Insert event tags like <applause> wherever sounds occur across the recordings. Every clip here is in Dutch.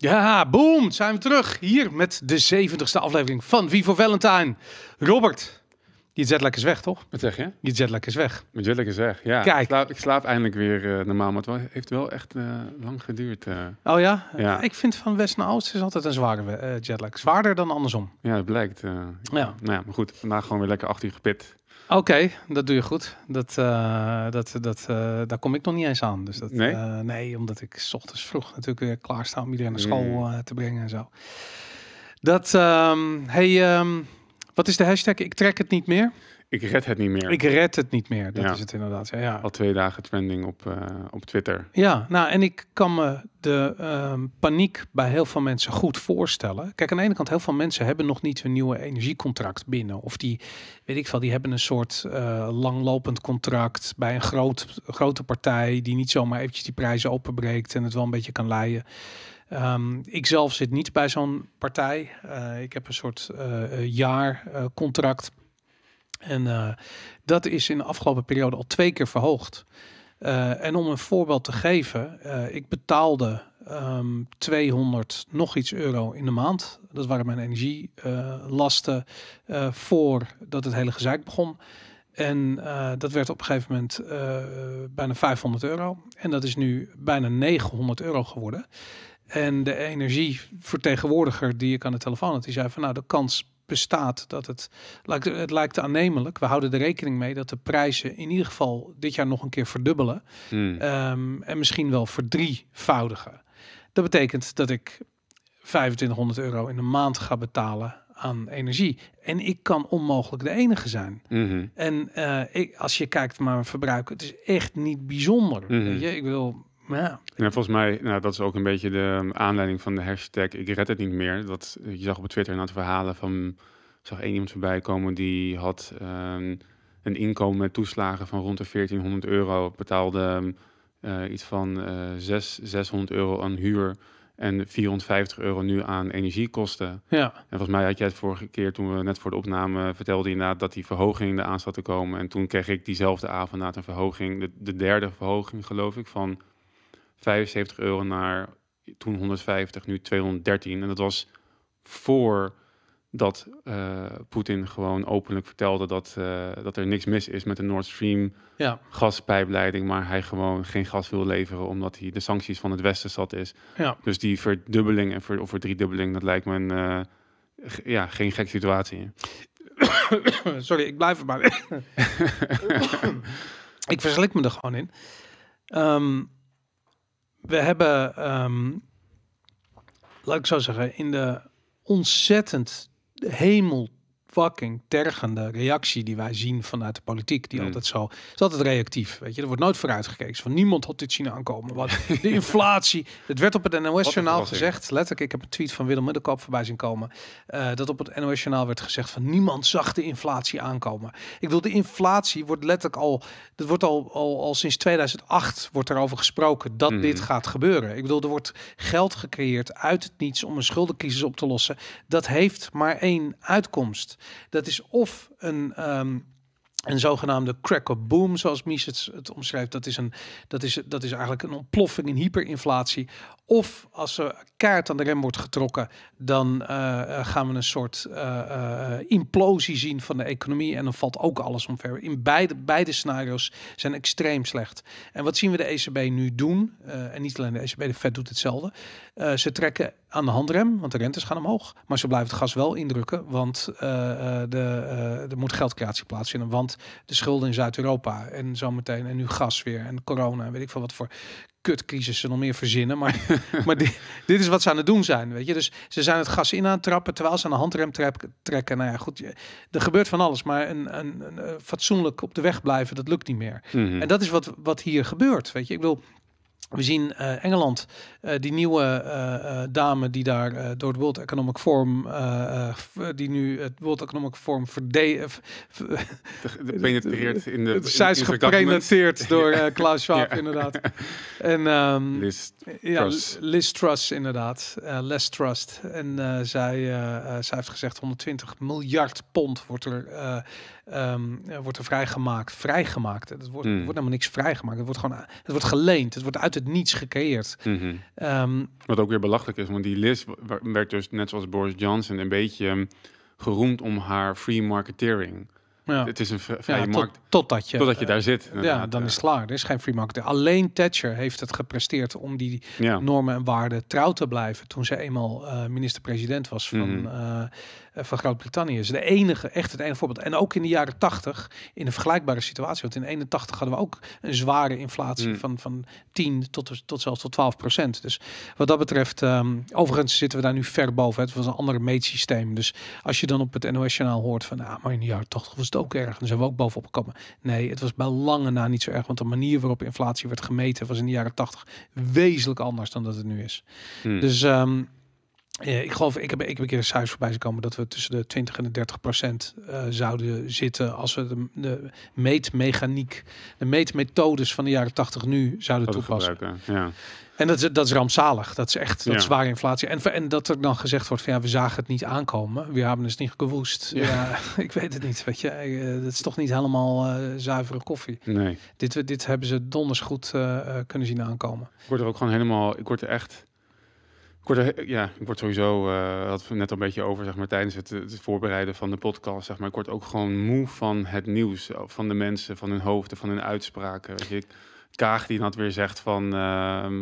Ja, boom, zijn we terug. Hier met de 70ste aflevering van Vivo Valentine. Robert, je jetlag is weg, toch? Wat zeg je? Je jetlag is weg. Met jetlag is weg, ja. Kijk. Ik slaap, eindelijk weer eh, normaal, maar het heeft wel echt eh, lang geduurd. Eh. Oh ja? Ik vind van west naar oost is altijd een zware jetlag. Zwaarder dan andersom. Ja, dat blijkt. ja. Nou ja, maar goed. Vandaag gewoon weer lekker achter je gepit. Oké, dat doe je goed. Dat, eh, dat, dat, eh, daar kom ik nog niet eens aan. Dus dat, nee? Eh, nee, omdat ik s ochtends vroeg natuurlijk weer klaarsta om iedereen naar school mm. te brengen en zo. Dat, ehm, hey, ehm, wat is de hashtag? Ik trek het niet meer ik red het niet meer. Ik red het niet meer, dat ja. is het inderdaad. Ja, ja, Al twee dagen trending op, eh, op Twitter. Ja, nou en ik kan me de ehm, paniek bij heel veel mensen goed voorstellen. Kijk, aan de ene kant, heel veel mensen hebben nog niet hun nieuwe energiecontract binnen. Of die, weet ik veel, die hebben een soort eh, langlopend contract bij een groot, grote partij die niet zomaar eventjes die prijzen openbreekt en het wel een beetje kan leiden. Um, ehm, ik zelf zit niet bij zo'n partij. Eh, ik heb een soort jaarcontract. En eh, dat is in de afgelopen periode al twee keer verhoogd. Eh, en om een voorbeeld te geven, eh, ik betaalde 200 ehm, nog iets euro in de maand. Dat waren mijn energielasten voordat het hele gezeik begon. En dat werd op een gegeven moment bijna 500 euro. En dat is nu bijna 900 euro geworden. En de energievertegenwoordiger die ik aan de telefoon had, die zei van nou de kans bestaat. Dat het, het lijkt aannemelijk. We houden er rekening mee dat de prijzen in ieder geval dit jaar nog een keer verdubbelen. Hmm. Ehm, en misschien wel verdrievoudigen. Dat betekent dat ik 2500 euro in de maand ga betalen aan energie. En ik kan onmogelijk de enige zijn. Mhm. En eh, ik, als je kijkt naar mijn verbruik, het is echt niet bijzonder. Mhm. je? Ik wil ja. En volgens mij, nou, dat is ook een beetje de um, aanleiding van de hashtag ik red het niet meer. Dat, eh, je zag op Twitter een aantal verhalen van, zag één iemand voorbij komen die had ehm, een inkomen met toeslagen van rond de 1400 euro, betaalde ehm, eh, iets van 6, eh, 600 euro aan huur en 450 euro nu aan energiekosten. Ja. En volgens mij had jij het vorige keer toen we net voor de opname vertelde inderdaad dat die verhoging eraan zat te komen. En toen kreeg ik diezelfde avond na een verhoging, de derde verhoging geloof ik, van 75 euro naar toen 150, nu 213. En dat was voor dat eh, Poetin gewoon openlijk vertelde dat, eh, dat er niks mis is met de Nord Stream ja. gaspijpleiding, maar hij gewoon geen gas wil leveren omdat hij de sancties van het Westen zat is. Ja. Dus die verdubbeling en voor of verdriedubbeling, dat lijkt me een, eh, ja, geen gek situatie. <coughs> Sorry, ik blijf er maar. <coughs> <coughs> ik verslik me er gewoon in. Ehm, we hebben, um, laat ik zo zeggen, in de ontzettend hemel fucking tergende reactie die wij zien vanuit de politiek. Die hmm. altijd zo is altijd reactief. Weet je, er wordt nooit vooruit gekeken. Dus van niemand had dit zien aankomen. Wat de <laughs> inflatie. Het werd op het NOS-journaal gezegd. Letterlijk, ik heb een tweet van Willem Middelkoop voorbij zien komen. Eh, dat op het NOS-journaal werd gezegd van niemand zag de inflatie aankomen. Ik bedoel, de inflatie wordt letterlijk al. Dat wordt al, al, sinds 2008 wordt erover gesproken dat hmm. dit gaat gebeuren. Ik bedoel, er wordt geld gecreëerd uit het niets om een schuldencrisis op te lossen. Dat heeft maar één uitkomst. Dat is of een. Um, een zogenaamde cracker boom, zoals Mises het omschrijft, dat is, een, dat, is, dat is eigenlijk een ontploffing in hyperinflatie. Of als er kaart aan de rem wordt getrokken, dan eh, gaan we een soort eh, eh, implosie zien van de economie. En dan valt ook alles omver. In beide, beide scenario's zijn extreem slecht. En wat zien we de ECB nu doen? en niet alleen de ECB, de Fed doet hetzelfde. ze trekken aan de handrem, want de rentes gaan omhoog. Maar ze blijven het gas wel indrukken, want de, er moet geldcreatie plaatsvinden. Want de schulden in Zuid-Europa en zometeen en nu gas weer en corona en weet ik veel wat voor ze nog meer verzinnen. Maar, <laughs> maar dit, dit, is wat ze aan het doen zijn. Weet je? Dus ze zijn het gas in aan het trappen terwijl ze aan de handrem trekken. Nou ja, goed, er gebeurt van alles. Maar een, een, een, eh, fatsoenlijk op de weg blijven, dat lukt niet meer. Mhm. En dat is wat, wat hier gebeurt. Weet je? Ik bedoel, we zien eh, Engeland, eh, die nieuwe eh, dame die daar door het World Economic Forum, die nu het World Economic Forum verdedigt. Penetreert in de... Zij is gepresenteerd <laughs> door Klaus Schwab, inderdaad. En, um, ja, inderdaad. Les Trust. En zij, zij heeft gezegd 120 miljard pond wordt er Ehm, wordt er vrijgemaakt. Vrijgemaakt. Het wordt, mm. wordt helemaal niks vrijgemaakt. Het wordt gewoon het wordt geleend. Het wordt uit het niets gecreëerd. Mhm. Ehm, Wat ook weer belachelijk is, want die Liz werd dus net zoals Boris Johnson een beetje ehm, geroemd om haar free marketeering. Ja. Het is een vrije ja, totdat je, totdat je daar zit. Ja, dan is het klaar. Er is geen free market. Alleen Thatcher heeft het gepresteerd om die ja. normen en waarden trouw te blijven. toen ze eenmaal eh, minister-president was van mhm. eh, eh, van Groot-Brittannië is de enige, echt het enige voorbeeld. En ook in de jaren 80 in een vergelijkbare situatie. Want in 81 hadden we ook een zware inflatie hmm. van, van 10 tot, tot zelfs tot 12 procent. Dus wat dat betreft, ehm, overigens zitten we daar nu ver boven. Het was een ander meetsysteem. Dus als je dan op het NOS-journaal hoort van, nou maar in de jaren 80 was het ook erg. Dan zijn we ook bovenop gekomen. Nee, het was bij lange na niet zo erg. Want de manier waarop inflatie werd gemeten was in de jaren 80 wezenlijk anders dan dat het nu is. Hmm. Dus... Ehm, eh, ik geloof, ik heb, ik heb een keer een cijfer voorbij gekomen dat we tussen de 20 en de 30 procent eh, zouden zitten als we de, de, meetmechaniek, de meetmethodes van de jaren 80 nu zouden toepassen. En dat is, dat is rampzalig. Dat is echt dat zware inflatie. En, en dat er dan gezegd wordt van ja, we zagen het niet aankomen. We hebben het niet gewoest. <laughs> ik weet het niet. Weet je, eh, dat is toch niet helemaal zuivere koffie. Nee. Dit, dit hebben ze donders goed kunnen zien aankomen. Ik word er ook gewoon helemaal, ik word er echt ik word, eh, ja, ik word sowieso, uh, had het net al een beetje over, zeg maar, tijdens het, eh, het, voorbereiden van de podcast, zeg maar, ik word ook gewoon moe van het nieuws, van de mensen, van hun hoofden, van hun uitspraken. Weet je, Kaag die had weer zegt van,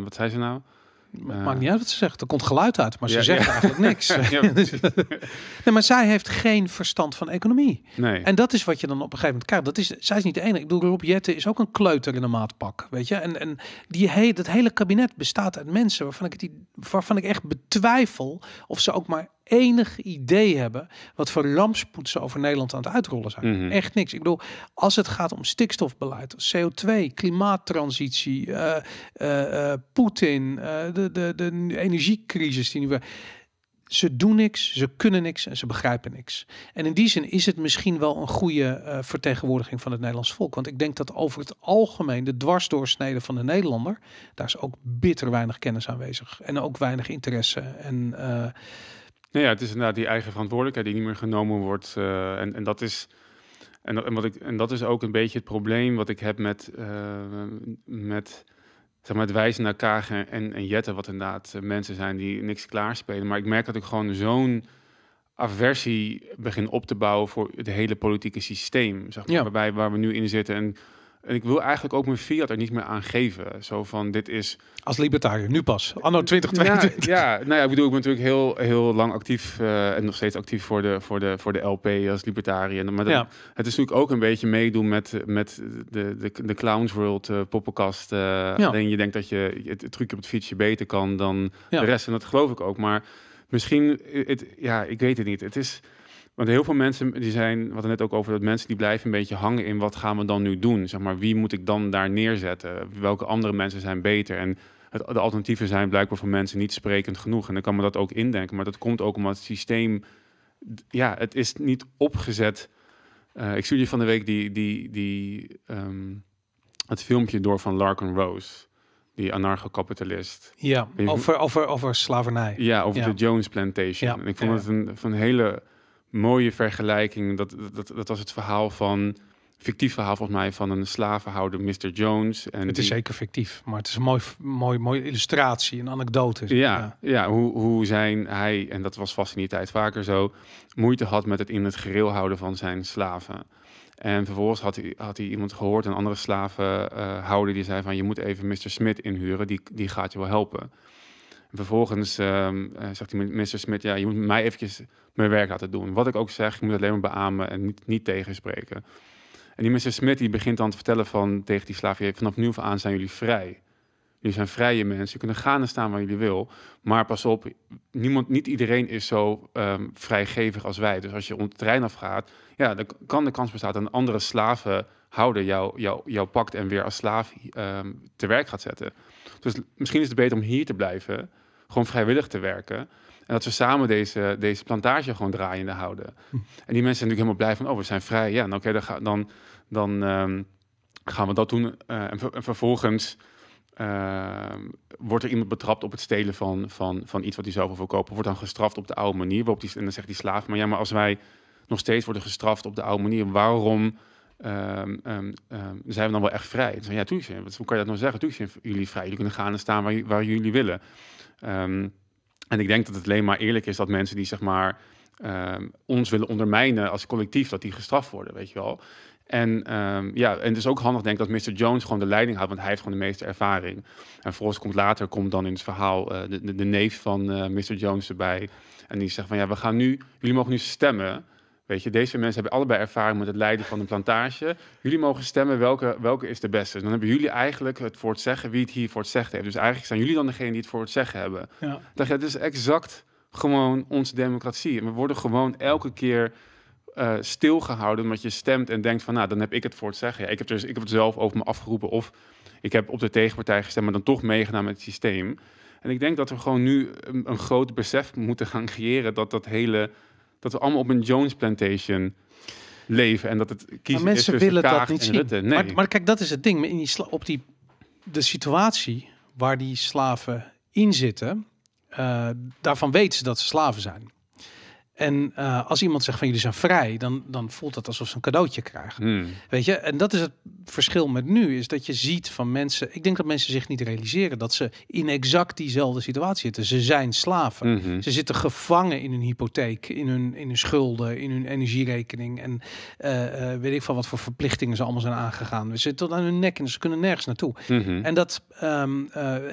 wat zei ze nou? Het eh. maakt niet uit wat ze zegt. Er komt geluid uit, maar ze zegt eigenlijk niks. <laughs> <laughs> nee, maar zij heeft geen verstand van economie. Nee. En dat is wat je dan op een gegeven moment krijgt. Dat is, zij is niet de enige. Ik bedoel, Rob Jette is ook een kleuter in een maatpak. Weet je? En, en die he dat hele kabinet bestaat uit mensen waarvan ik, die, waarvan ik echt betwijfel of ze ook maar enig idee hebben wat voor ze over Nederland aan het uitrollen zijn. Mhm. Echt niks. Ik bedoel, als het gaat om stikstofbeleid, CO2, klimaattransitie, eh, eh, eh, Poetin, de, de, de energiecrisis die nu weer ze doen niks, ze kunnen niks en ze begrijpen niks. En in die zin is het misschien wel een goede vertegenwoordiging van het Nederlands volk. Want ik denk dat over het algemeen de dwarsdoorsnede van de Nederlander, daar is ook bitter weinig kennis aanwezig. En ook weinig interesse. En nou ja, het is inderdaad die eigen verantwoordelijkheid die niet meer genomen wordt. Eh, en, en dat is. En, en, wat ik, en dat is ook een beetje het probleem wat ik heb met, uh, met, zeg maar het wijzen naar Kagen en, en Jetten, wat inderdaad eh, mensen zijn die niks klaarspelen. Maar ik merk dat ik gewoon zo'n aversie begin op te bouwen voor het hele politieke systeem, zeg maar, waarbij, waar we nu in zitten. En en ik wil eigenlijk ook mijn fiat er niet meer aan geven. Zo van, dit is... Als libertariër, nu pas. Anno 2022. Nou, ja, nou ja, ik bedoel, ik ben natuurlijk heel, heel lang actief... Eh, en nog steeds actief voor de, voor de, voor de LP als libertariër. Maar het is natuurlijk ook een beetje meedoen met, met de, de, de Clowns World eh, poppenkast. Uh, Alleen je denkt dat je het, trucje op het fietsje beter kan dan de rest. En dat geloof ik ook. Maar misschien... Het, ja, ik weet het niet. Het is... Want heel veel mensen die zijn, wat er net ook over dat mensen die blijven een beetje hangen in wat gaan we dan nu doen? Zeg maar, wie moet ik dan daar neerzetten? Welke andere mensen zijn beter? En de alternatieven zijn blijkbaar voor mensen niet sprekend genoeg. En dan kan me dat ook indenken. Maar dat komt ook omdat het systeem, ja, het is niet opgezet. Eh, ik ik je van de week die, die, die, ehm, het filmpje door van Larkin Rose die anarcho-kapitalist. Ja, over, over, over slavernij. Ja, over de Jones Plantation. En ik vond het een, van hele mooie vergelijking. Dat, dat, dat was het verhaal van fictief verhaal volgens mij van een slavenhouder, Mr. Jones. En het is zeker fictief, maar het is een mooi, mooi, mooie illustratie, een anekdote. Ja, ja, hoe, hoe zijn hij, en dat was vast in die tijd vaker zo, moeite had met het in het gereel houden van zijn slaven. En vervolgens had hij, had hij iemand gehoord, een andere slavenhouder, die zei van je moet even Mr. Smith inhuren, die, die gaat je wel helpen. En vervolgens ehm, eh, zegt die minister Smit, ja, je moet mij eventjes mijn werk laten doen. Wat ik ook zeg, ik moet alleen maar beamen en niet, niet tegenspreken. En die minister Smit die begint dan te vertellen van, tegen die slaaf, vanaf nu af aan zijn jullie vrij. Jullie zijn vrije mensen, jullie kunnen gaan en staan waar jullie wil. Maar pas op, niemand, niet iedereen is zo ehm, vrijgevig als wij. Dus als je om het trein afgaat, ja, dan kan de kans bestaan dat een andere slavenhouder jou, jou, jou pakt en weer als slaaf ehm, te werk gaat zetten. Dus misschien is het beter om hier te blijven gewoon vrijwillig te werken. En dat we samen deze, deze plantage gewoon draaiende houden. Hm. En die mensen zijn natuurlijk helemaal blij van, oh, we zijn vrij. Ja, nou, oké, dan, dan, dan ehm, gaan we dat doen. Eh, en, vervolgens ehm, wordt er iemand betrapt op het stelen van, van, van iets wat hij zelf wil verkopen. Wordt dan gestraft op de oude manier. Waarop die, en dan zegt die slaaf, maar ja, maar als wij nog steeds worden gestraft op de oude manier, waarom... Ehm, zijn we dan wel echt vrij? Dus, ja, Toesje, hoe kan je dat nou zeggen? zijn jullie vrij, jullie kunnen gaan en staan waar jullie willen. Ehm, en ik denk dat het alleen maar eerlijk is dat mensen die zeg maar ehm, ons willen ondermijnen als collectief, dat die gestraft worden, weet je wel. En ehm, ja, en het is ook handig denk ik dat Mr. Jones gewoon de leiding houdt, want hij heeft gewoon de meeste ervaring. En volgens komt later, komt dan in het verhaal eh, de, de, de, neef van eh, Mr. Jones erbij. En die zegt van ja, we gaan nu, jullie mogen nu stemmen Weet je, deze mensen hebben allebei ervaring met het leiden van een plantage. Jullie mogen stemmen welke, welke is de beste. Dus dan hebben jullie eigenlijk het voor het zeggen wie het hier voor het zeggen heeft. Dus eigenlijk zijn jullie dan degene die het voor het zeggen hebben. Ja. Dat is exact gewoon onze democratie. En we worden gewoon elke keer eh, stilgehouden omdat je stemt en denkt van... nou, dan heb ik het voor het zeggen. ik, heb dus, ik heb het zelf over me afgeroepen of ik heb op de tegenpartij gestemd... maar dan toch meegenomen met het systeem. En ik denk dat we gewoon nu een, een groot besef moeten gaan creëren... dat dat hele dat we allemaal op een Jones plantation leven en dat het kiezen maar mensen willen dat niet zien. Nee. Maar, maar, kijk, dat is het ding. In die op die de situatie waar die slaven in zitten, eh, daarvan weten ze dat ze slaven zijn. En eh, als iemand zegt van jullie zijn vrij, dan, dan voelt dat alsof ze een cadeautje krijgen. Hmm. Weet je, en dat is het verschil met nu, is dat je ziet van mensen. Ik denk dat mensen zich niet realiseren dat ze in exact diezelfde situatie zitten. Ze zijn slaven. Mhm. Ze zitten gevangen in hun hypotheek, in hun, in hun schulden, in hun energierekening. En eh, eh, weet ik van wat voor verplichtingen ze allemaal zijn aangegaan. Ze zitten tot aan hun nek en ze kunnen nergens naartoe. Mhm. En, dat, ehm,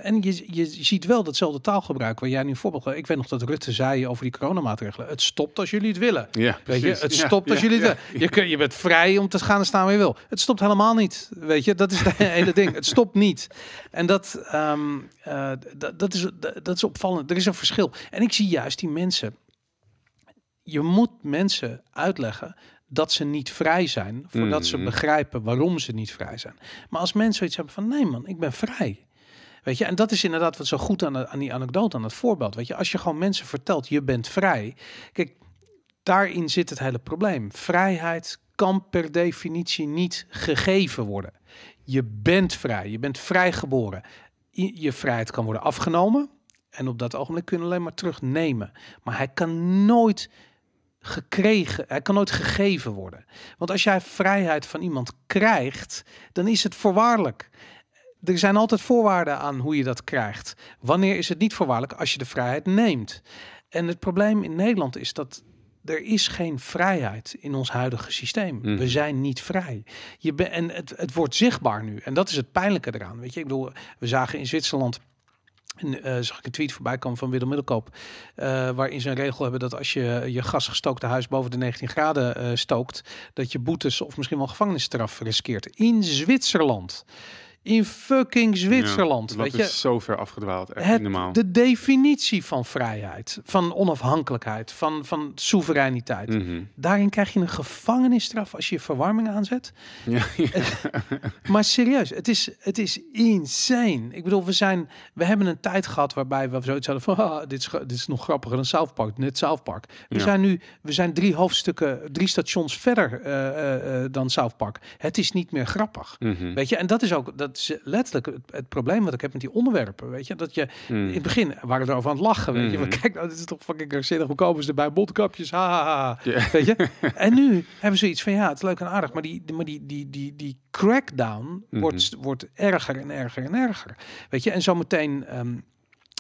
en je, je ziet wel datzelfde taalgebruik waar jij nu voorbeeld. Ik weet nog dat Rutte zei over die coronamaatregelen. Het stopt als jullie het willen. Ja, weet je, het stopt als jullie het willen. Je, kun, je bent vrij om te gaan en staan waar je wil. Het stopt helemaal niet. Weet je, dat is het <laughs> hele ding. Het stopt niet. En ehm, eh, dat, dat, is, dat is opvallend. Er is een verschil. En ik zie juist die mensen. Je moet mensen uitleggen dat ze niet vrij zijn, voordat ze mhm. begrijpen waarom ze niet vrij zijn. Maar als mensen iets hebben van nee man, ik ben vrij. Weet je, en dat is inderdaad wat zo goed aan, aan die anekdote, aan het voorbeeld. Weet je, als je gewoon mensen vertelt, je bent vrij. Kijk, daarin zit het hele probleem. Vrijheid kan per definitie niet gegeven worden. Je bent vrij, je bent vrijgeboren. Je vrijheid kan worden afgenomen en op dat ogenblik kunnen alleen maar terugnemen. Maar hij kan nooit gekregen, hij kan nooit gegeven worden. Want als jij vrijheid van iemand krijgt, dan is het voorwaardelijk er zijn altijd voorwaarden aan hoe je dat krijgt. Wanneer is het niet voorwaardelijk als je de vrijheid neemt? En het probleem in Nederland is dat er is geen vrijheid in ons huidige systeem. We mhm. zijn niet vrij. Je en het, het wordt zichtbaar nu. En dat is het pijnlijke eraan. Weet je, ik bedoel, we zagen in Zwitserland. Eh, zag ik een tweet voorbij komen van Willem Middelkoop. Eh, waarin ze een regel hebben dat als je je gasgestookte huis boven de 19 graden eh, stookt. dat je boetes of misschien wel gevangenisstraf riskeert. In Zwitserland in fucking Zwitserland. Ja, dat weet is je? zo ver afgedwaald, het, De definitie van vrijheid, van onafhankelijkheid, van, van soevereiniteit. Mhm. Daarin krijg je een gevangenisstraf als je, je verwarming aanzet. <laughs> Ja, maar serieus, het is, het is insane. Ik bedoel, we, zijn, we hebben een tijd gehad waarbij we zoiets hadden van... Oh, <laughs> dit, is, dit is nog grappiger dan South Park, net South Park. We zijn nu we zijn drie hoofdstukken, drie stations verder eh, eh, eh, dan South Park. Het is niet meer grappig. Mhm. Weet je, en dat is ook... Dat, is letterlijk het, probleem wat ik heb met die onderwerpen. Weet je, dat je hmm. in het begin waren we erover aan het lachen. Weet je, want hmm. kijk, nou, dit is toch fucking grappig, Hoe komen ze erbij? Botkapjes, ha, ha, ha. Weet je, <laughs> en nu hebben ze iets van ja, het is leuk en aardig, maar die, maar die, die, die, die crackdown mhm. wordt, wordt erger en erger en erger. Weet je, en zometeen. Um,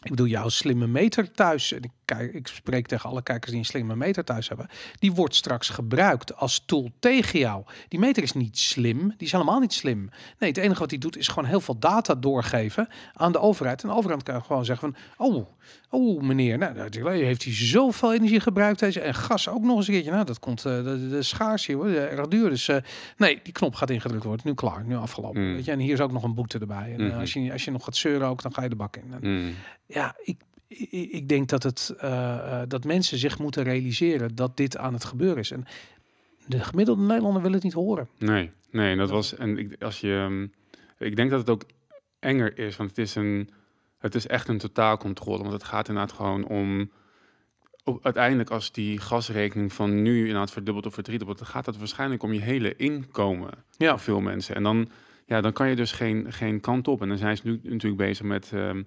ik bedoel, jouw slimme meter thuis. En ik ik spreek tegen alle kijkers die een slimme meter thuis hebben. Die wordt straks gebruikt als tool tegen jou. Die meter is niet slim. Die is helemaal niet slim. Nee, het enige wat hij doet is gewoon heel veel data doorgeven aan de overheid. En de overheid kan gewoon zeggen van, oh, oh meneer, nou, heeft hij zoveel energie gebruikt. Deze, en gas ook nog eens een keertje. Nou, dat komt, uh, de, de schaars hier, hoor, eh, erg duur. Dus eh, nee, die knop gaat ingedrukt worden. Nu klaar, nu afgelopen. Mm. Weet je? En hier is ook nog een boete erbij. En eh, mhm. als, je, als je nog gaat zeuren ook, dan ga je de bak in. Mm. Ja, ik ik denk dat, het, eh, eh, dat mensen zich moeten realiseren dat dit aan het gebeuren is. En de gemiddelde Nederlander wil het niet horen. Nee, nee, dat was. En ik, als je, ehm, ik denk dat het ook enger is, want het is, een, het is echt een totaalcontrole. Want het gaat inderdaad gewoon om. uiteindelijk, als die gasrekening van nu inderdaad verdubbelt of verdriedubbelt, dan gaat dat waarschijnlijk om je hele inkomen. Ja, veel mensen. En dan, ja, dan kan je dus geen, geen kant op. En dan zijn ze nu natuurlijk bezig met. Ehm,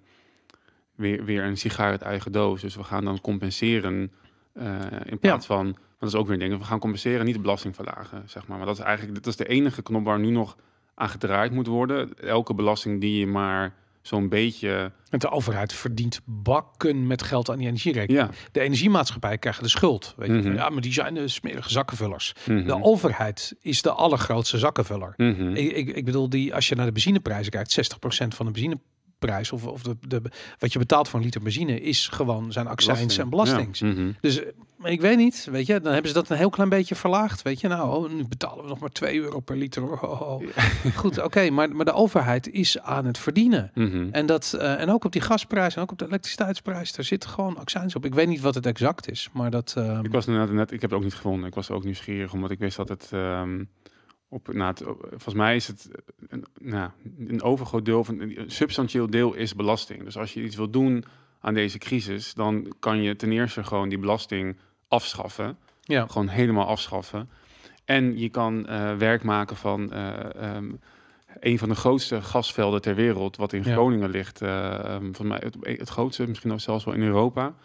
weer, weer een sigaar uit eigen doos. Dus we gaan dan compenseren eh, in plaats van... Want dat is ook weer een ding. We gaan compenseren, niet de belasting verlagen, zeg maar. Maar dat is eigenlijk dat is de enige knop waar nu nog aan gedraaid moet worden. Elke belasting die je maar zo'n beetje... Want de overheid verdient bakken met geld aan die energierekening. De energiemaatschappij krijgen de schuld. Weet je. Mhm. Ja, maar die zijn de smerige zakkenvullers. Mhm. De overheid is de allergrootste zakkenvuller. Mhm. ik, ik, ik, bedoel, die, als je naar de benzineprijzen kijkt... 60% van de benzine prijs of, of de, de, wat je betaalt voor een liter benzine is gewoon zijn accijns Belasting. en belastings. Mhm. Dus ik weet niet, weet je, dan hebben ze dat een heel klein beetje verlaagd, weet je. Nou, oh, nu betalen we nog maar 2 euro per liter. <laughs> Goed, oké, maar, maar de overheid is aan het verdienen. Mhm. En, dat, eh, en ook op die gasprijs en ook op de elektriciteitsprijs, daar zit gewoon accijns op. Ik weet niet wat het exact is, maar dat... Ehm, ik was net, ik heb het ook niet gevonden. Ik was ook nieuwsgierig, omdat ik wist dat het... Ehm, op, volgens mij is het een, nou, een overgroot deel van een substantieel deel is belasting. Dus als je iets wil doen aan deze crisis, dan kan je ten eerste gewoon die belasting afschaffen. Ja. Gewoon helemaal afschaffen. En je kan eh, werk maken van eh, ehm, een van de grootste gasvelden ter wereld, wat in Groningen ligt. Eh, ehm, van mij het, het, grootste, misschien ook zelfs wel in Europa.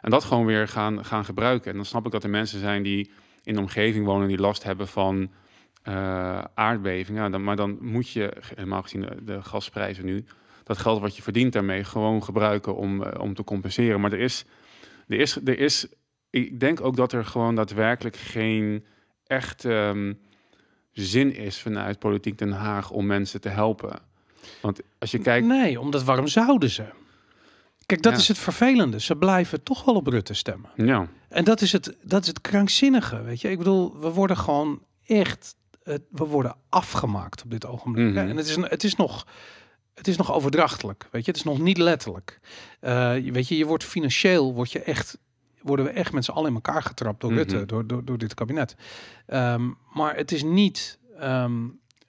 En dat gewoon weer gaan, gaan gebruiken. En dan snap ik dat er mensen zijn die in de omgeving wonen die last hebben van uh, aardbeving. dan, maar dan moet je, helemaal gezien de, de, gasprijzen nu, dat geld wat je verdient daarmee gewoon gebruiken om, eh, om te compenseren. Maar er is, er, is, er is, ik denk ook dat er gewoon daadwerkelijk geen echt ehm, zin is vanuit Politiek Den Haag om mensen te helpen. Want als je kijkt. Nee, omdat waarom zouden ze? Kijk, dat is het vervelende. Ze blijven toch wel op Rutte stemmen. Ja. En dat is, het, dat is het krankzinnige, weet je. Ik bedoel, we worden gewoon echt het, we worden afgemaakt op dit ogenblik. Mhm. En het is, het is nog het is nog overdrachtelijk, weet je. Het is nog niet letterlijk. Uh, weet je, je wordt financieel, wordt je echt, worden we echt met z'n allen in elkaar getrapt door mm Rutte, door, door, dit kabinet. Ehm, maar het is niet, ehm,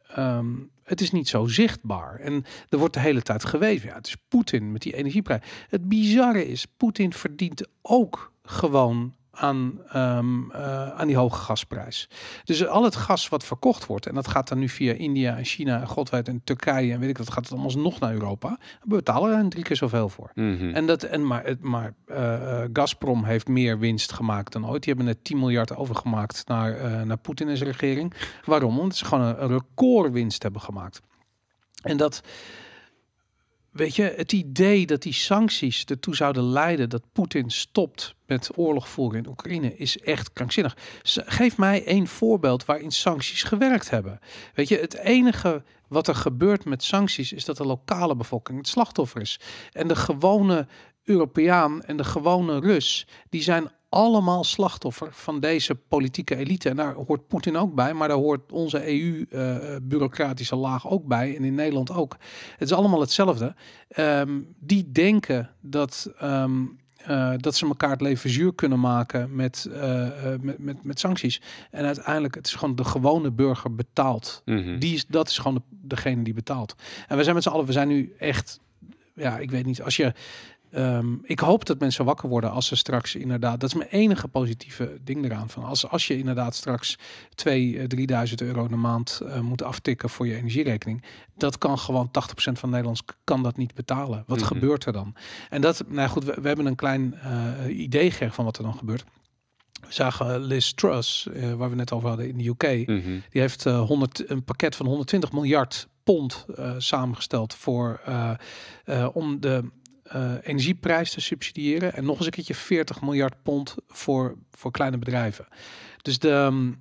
ehm, het is niet zo zichtbaar. En er wordt de hele tijd gewezen Ja, het is Poetin met die energieprijs. Het bizarre is, Poetin verdient ook gewoon aan, ehm, eh, aan die hoge gasprijs. Dus al het gas wat verkocht wordt, en dat gaat dan nu via India en China, Godheid en Turkije en weet ik wat, gaat het allemaal nog naar Europa. We betalen er drie keer zoveel voor. Mhm. En dat en maar, maar eh, eh, Gazprom heeft meer winst gemaakt dan ooit. Die hebben net 10 miljard overgemaakt naar, naar Poetin en zijn regering. Waarom? Want ze gewoon een, een recordwinst hebben gemaakt. En dat weet je, het idee dat die sancties ertoe zouden leiden dat Poetin stopt met oorlog voeren in Oekraïne is echt krankzinnig. Geef mij één voorbeeld waarin sancties gewerkt hebben. Weet je, het enige wat er gebeurt met sancties is dat de lokale bevolking het slachtoffer is. En de gewone Europeaan en de gewone Rus, die zijn allemaal slachtoffer van deze politieke elite. En daar hoort Poetin ook bij, maar daar hoort onze EU-bureaucratische eh, laag ook bij. En in Nederland ook. Het is allemaal hetzelfde. Ehm, die denken dat. Ehm, eh, dat ze elkaar het leven zuur kunnen maken met, eh, met, met, met, sancties. En uiteindelijk, het is gewoon de gewone burger betaalt. Mhm. die is, dat is gewoon degene die betaalt. En we zijn met z'n allen, we zijn nu echt ja, ik weet niet. Als je Ehm, ik hoop dat mensen wakker worden als ze straks inderdaad. Dat is mijn enige positieve ding eraan. Van als, als je inderdaad straks 2.000, 3.000 eh, euro de maand eh, moet aftikken voor je energierekening. Dat kan gewoon 80% van Nederlands kan dat niet betalen. Wat mhm. gebeurt er dan? En dat, nou goed, we, hebben een klein uh, idee gekregen van wat er dan gebeurt. We zagen Liz Truss, waar we net over hadden in de UK. Mhm. Die heeft 100, een pakket van 120 miljard pond samengesteld voor, om de uh, energieprijs te subsidiëren. En nog eens een keertje 40 miljard pond voor, voor kleine bedrijven. Dus de, ehm,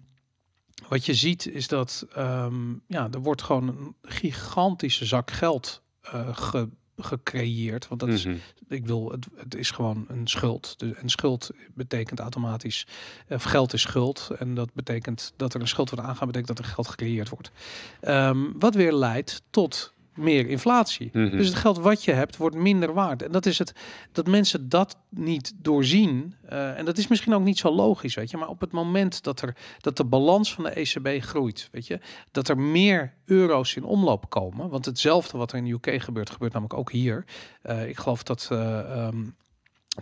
wat je ziet is dat ehm, ja, er wordt gewoon een gigantische zak geld uh, gecreëerd. Want dat is, mhm. ik wil, het, het, is gewoon een schuld. Dus, en schuld betekent automatisch, of geld is schuld. En dat betekent dat er een schuld wordt aangaan, betekent dat er geld gecreëerd wordt. Ehm, wat weer leidt tot meer inflatie. Mhm. Dus het geld wat je hebt wordt minder waard. En dat is het dat mensen dat niet doorzien. Eh, en dat is misschien ook niet zo logisch, weet je. Maar op het moment dat, er, dat de balans van de ECB groeit, weet je, dat er meer euro's in omloop komen. Want hetzelfde wat er in de UK gebeurt, gebeurt namelijk ook hier. Eh, ik geloof dat. Eh, ehm,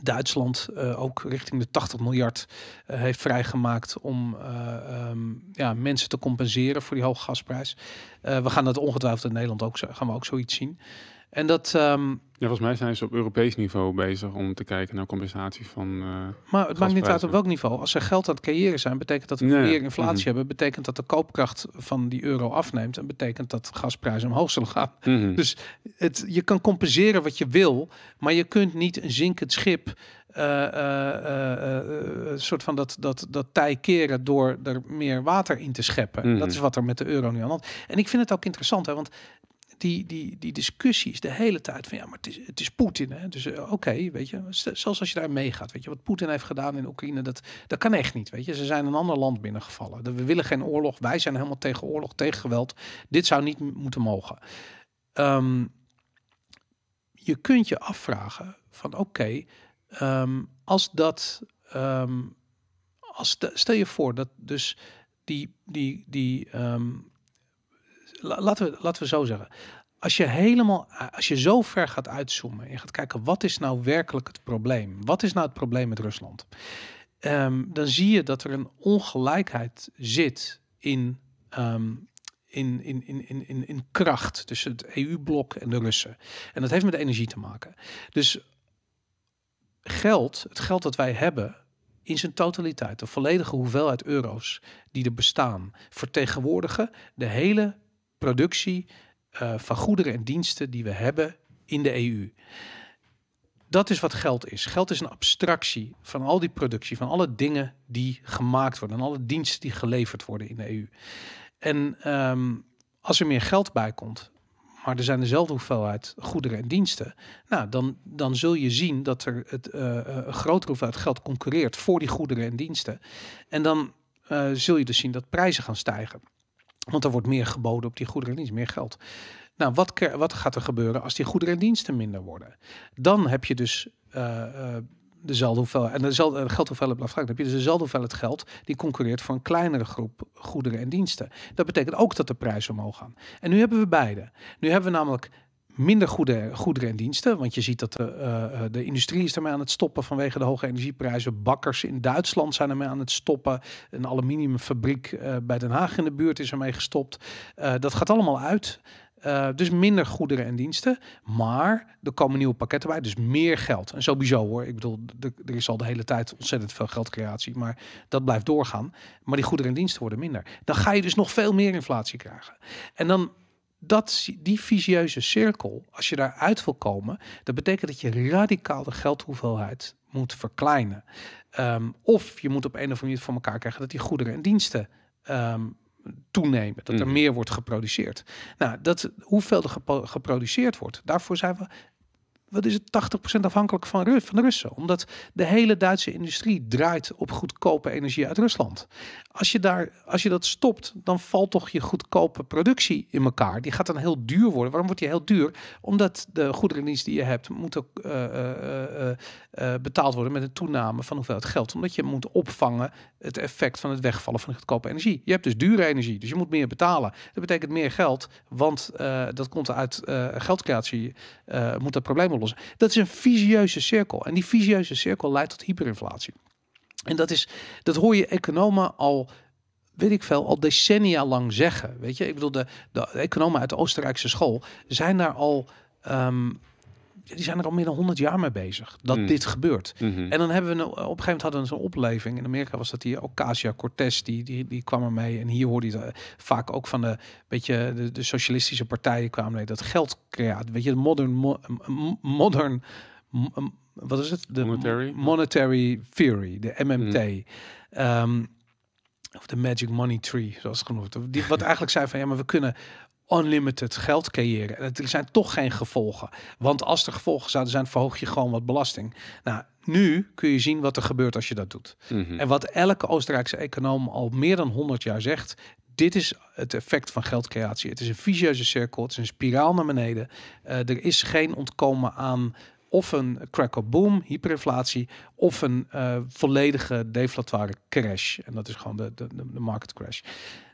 Duitsland uh, ook richting de 80 miljard eh, heeft vrijgemaakt om eh, ehm, ja, mensen te compenseren voor die hoge gasprijs. we gaan dat ongetwijfeld in Nederland ook, gaan we ook zoiets zien. En dat. Ehm, ja, volgens mij zijn ze op Europees niveau bezig om te kijken naar compensatie van. Eh, maar het maakt niet uit op welk niveau. Als ze geld aan het creëren zijn, betekent dat we meer inflatie mhm. hebben. Betekent dat de koopkracht van die euro afneemt. En betekent dat gasprijzen omhoog zullen gaan. Mhm. Dus het, je kan compenseren wat je wil. Maar je kunt niet een zinkend schip. Uh, soort van dat, dat, dat tij keren door er meer water in te scheppen. Dat mhm. is wat er met de euro nu aan hand. En ik vind het ook interessant, hè, want die, die, die discussies de hele tijd van ja, maar het is, het is Poetin. Hè? Dus eh, oké, weet je, zelfs als je daar meegaat, weet je, wat Poetin heeft gedaan in Oekraïne, dat, dat kan echt niet. Weet je, ze zijn een ander land binnengevallen. We willen geen oorlog, wij zijn helemaal tegen oorlog, tegen geweld. Dit zou niet moeten mogen. Ehm, je kunt je afvragen van oké, ehm, als dat, ehm, als de, stel je voor dat dus die, die, die laten, we, laten we zo zeggen. Als je helemaal, als je zo ver gaat uitzoomen en gaat kijken wat is nou werkelijk het probleem? Wat is nou het probleem met Rusland? Ehm, dan zie je dat er een ongelijkheid zit in, ehm, in, in, in, in, in, kracht tussen het EU-blok en de Russen. En dat heeft met energie te maken. Dus geld, het geld dat wij hebben, in zijn totaliteit, de volledige hoeveelheid euro's die er bestaan, vertegenwoordigen de hele productie eh, van goederen en diensten die we hebben in de EU. Dat is wat geld is. Geld is een abstractie van al die productie, van alle dingen die gemaakt worden en alle diensten die geleverd worden in de EU. En ehm, als er meer geld bij komt, maar er zijn dezelfde hoeveelheid goederen en diensten. Nou, dan, dan zul je zien dat er het, eh, eh, een grotere hoeveelheid geld concurreert voor die goederen en diensten. En dan zul je dus zien dat prijzen gaan stijgen. Want er wordt meer geboden op die goederen en diensten, meer geld. Nou, wat, wat, gaat er gebeuren als die goederen en diensten minder worden? Dan heb je dus uh, dezelfde hoeveelheid, en dezelfde uh, eh, geldhoeveelheid blijft Dan heb je dus dezelfde hoeveelheid geld die concurreert voor een kleinere groep goederen en diensten. Dat betekent ook dat de prijzen omhoog gaan. En nu hebben we beide. Nu hebben we namelijk minder goede goederen en diensten. Want je ziet dat de, eh, eh, de industrie is ermee aan het stoppen vanwege de hoge energieprijzen. Bakkers in Duitsland zijn ermee aan het stoppen. Een aluminiumfabriek eh, bij Den Haag in de buurt is ermee gestopt. dat gaat allemaal uit. dus minder goederen en diensten. Maar er komen nieuwe pakketten bij, dus meer geld. En sowieso hoor, ik bedoel, er is al de hele tijd ontzettend veel geldcreatie. Maar dat blijft doorgaan. Maar die goederen en diensten worden minder. Dan ga je dus nog veel meer inflatie krijgen. En dan dat, die visieuze cirkel, als je daaruit wil komen, dat betekent dat je radicaal de geldhoeveelheid moet verkleinen. Ehm, of je moet op een of andere manier voor elkaar krijgen dat die goederen en diensten um, toenemen, dat er mhm. meer wordt geproduceerd. Nou, dat, hoeveel er geproduceerd wordt, daarvoor zijn we wat is het, 80% afhankelijk van, Ru van de Russen. Omdat de hele Duitse industrie draait op goedkope energie uit Rusland. Als je, daar, als je dat stopt, dan valt toch je goedkope productie in elkaar. Die gaat dan heel duur worden. Waarom wordt die heel duur? Omdat de goederen die je hebt, moet ook eh, eh, eh, betaald worden met een toename van hoeveelheid geld. Omdat je moet opvangen het effect van het wegvallen van goedkope energie. Je hebt dus dure energie, dus je moet meer betalen. Dat betekent meer geld, want dat komt uit geldcreatie, moet dat probleem oplossen. Dat is een visieuze cirkel. En die visieuze cirkel leidt tot hyperinflatie. En dat, is, dat hoor je economen al weet ik veel, al decennia lang zeggen. Weet je, ik bedoel, de, de economen uit de Oostenrijkse school zijn daar al. Ehm, die zijn er al meer dan 100 jaar mee bezig dat hmm. dit gebeurt. Mhm. En dan hebben we op een gegeven moment hadden we zo'n opleving. In Amerika was dat die Ocasio Cortez, die, die, die kwam ermee. En hier hoorde je eh, vaak ook van de, beetje, de, de socialistische partijen kwamen mee. Dat geld creaat, weet je, modern, modern, wat is het? De Monetary, monetary Theory, de MMT. Ehm, of de Magic Money Tree, zoals het genoemd Die, wat eigenlijk zei van ja, maar we kunnen unlimited geld creëren. er zijn toch geen gevolgen. Want als er gevolgen zouden zijn, verhoog je gewoon wat belasting. Nou, nu kun je zien wat er gebeurt als je dat doet. Mhm. En wat elke Oostenrijkse econoom al meer dan 100 jaar zegt. Dit is het effect van geldcreatie. Het is een vicieuze cirkel, het is een spiraal naar beneden. Eh, er is geen ontkomen aan of een crack-up-boom, hyperinflatie, of een eh, volledige deflatoire crash. En dat is gewoon de, de, de market crash.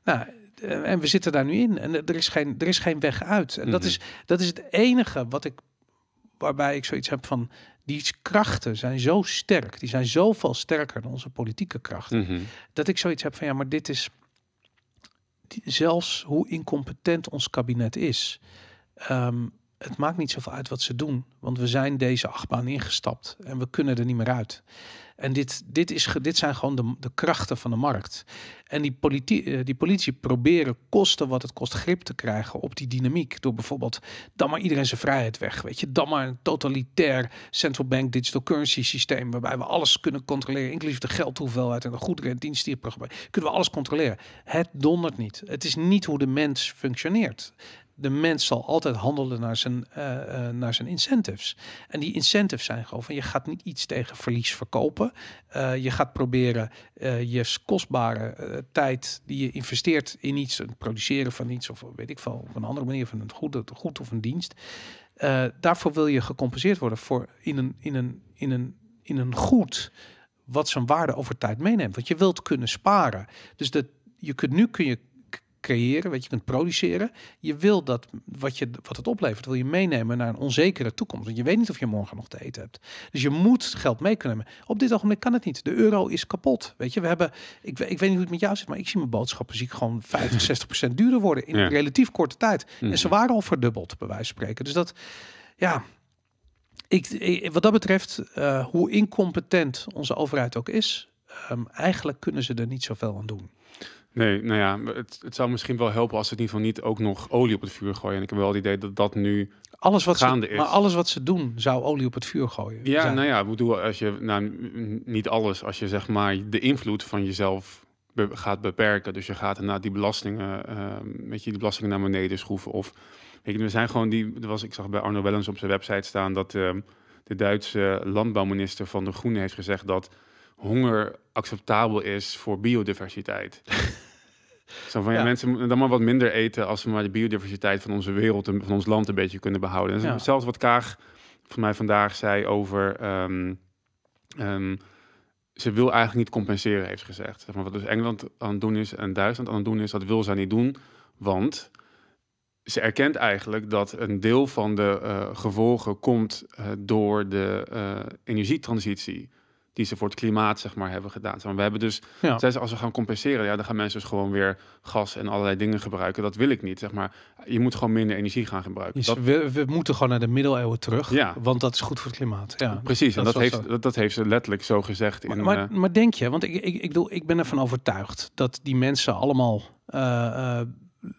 Nou, eh, en we zitten daar nu in en er is geen, er is geen weg uit. En dat, mhm. is, dat is het enige wat ik, waarbij ik zoiets heb van, die krachten zijn zo sterk, die zijn zoveel sterker dan onze politieke krachten, mhm. dat ik zoiets heb van, ja, maar dit is, zelfs hoe incompetent ons kabinet is. Ehm, het maakt niet zoveel uit wat ze doen, want we zijn deze achtbaan ingestapt en we kunnen er niet meer uit. En dit, dit, is, dit zijn gewoon de, de krachten van de markt. En die, politie, eh, die politie proberen kosten wat het kost grip te krijgen op die dynamiek. Door bijvoorbeeld dan maar iedereen zijn vrijheid weg. Weet je, dan maar een totalitair central bank digital currency systeem. Waarbij we alles kunnen controleren, inclusief de geldhoeveelheid en de goederen en diensten die programma. Kunnen we alles controleren? Het dondert niet. Het is niet hoe de mens functioneert de mens zal altijd handelen naar zijn, eh, eh, naar zijn incentives. En die incentives zijn gewoon van je gaat niet iets tegen verlies verkopen. Eh, je gaat proberen je kostbare tijd die je investeert in iets, het produceren van iets of weet ik veel, op een andere manier van een goed, goed of een dienst. daarvoor wil je gecompenseerd worden voor in een, in een, in een, in een goed wat zijn waarde over tijd meeneemt. Want je wilt kunnen sparen. Dus dat, je kunt, nu kun je creëren, wat je kunt produceren. Je wil dat wat, je, wat het oplevert, wil je meenemen naar een onzekere toekomst. Want je weet niet of je morgen nog te eten hebt. Dus je moet geld mee kunnen nemen. Op dit ogenblik kan het niet. De euro is kapot. Weet je, we hebben, ik, ik weet niet hoe het met jou zit, maar ik zie mijn boodschappen zie ik gewoon 65% <laughs> duurder worden in ja. relatief korte tijd. En ze mhm. waren al verdubbeld, bij wijze van spreken. Dus dat, ja, eh, wat dat betreft, eh, hoe incompetent onze overheid ook is, ehm, eigenlijk kunnen ze er niet zoveel aan doen. Nee, nou ja, het, het zou misschien wel helpen als ze in ieder geval niet ook nog olie op het vuur gooien. En ik heb wel het idee dat dat nu alles wat gaande ze, is. Maar alles wat ze doen zou olie op het vuur gooien. Ja, nou ja, bedoel, als je, nou, niet alles, als je zeg maar de invloed van jezelf gaat beperken. Dus je gaat inderdaad die belastingen, uh, weet je, die belastingen naar beneden schroeven. Of, weet je, we zijn gewoon die, was, ik zag bij Arno Wellens op zijn website staan dat ehm, de Duitse landbouwminister van de Groene heeft gezegd dat honger acceptabel is voor biodiversiteit. <laughs> Zo van, ja. mensen moeten dan maar wat minder eten als we maar de biodiversiteit van onze wereld en van ons land een beetje kunnen behouden. En Zelfs wat Kaag van mij vandaag zei over ehm, ehm, ze wil eigenlijk niet compenseren, heeft gezegd. Zeg maar, wat dus Engeland aan het doen is en Duitsland aan het doen is, dat wil zij niet doen, want ze erkent eigenlijk dat een deel van de eh, gevolgen komt eh, door de eh, energietransitie die ze voor het klimaat zeg maar, hebben gedaan. we hebben dus, ja. als we gaan compenseren, ja, dan gaan mensen dus gewoon weer gas en allerlei dingen gebruiken. Dat wil ik niet. Zeg maar. Je moet gewoon minder energie gaan gebruiken. Dus dat... we, we, moeten gewoon naar de middeleeuwen terug, ja. want dat is goed voor het klimaat. Ja, Precies, dat en dat heeft, dat, dat, heeft ze letterlijk zo gezegd. Maar, in, maar, eh, maar, denk je, want ik, ik, ik, ik ben ervan overtuigd dat die mensen allemaal, eh, eh,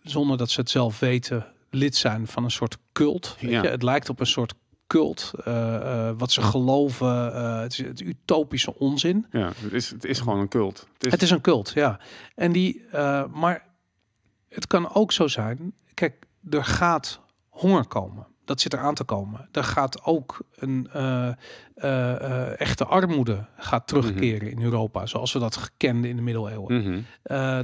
zonder dat ze het zelf weten, lid zijn van een soort cult. ja. je? Het lijkt op een soort cult, eh, eh, wat ze geloven. Eh, het is het utopische onzin. Ja, het is, het is gewoon een cult. Het is, het is een cult, ja. En die, maar het kan ook zo zijn. Kijk, er gaat honger komen. Dat zit er aan te komen. Er gaat ook een echte armoede gaat terugkeren mhm. in Europa, zoals we dat kenden in de middeleeuwen. Mm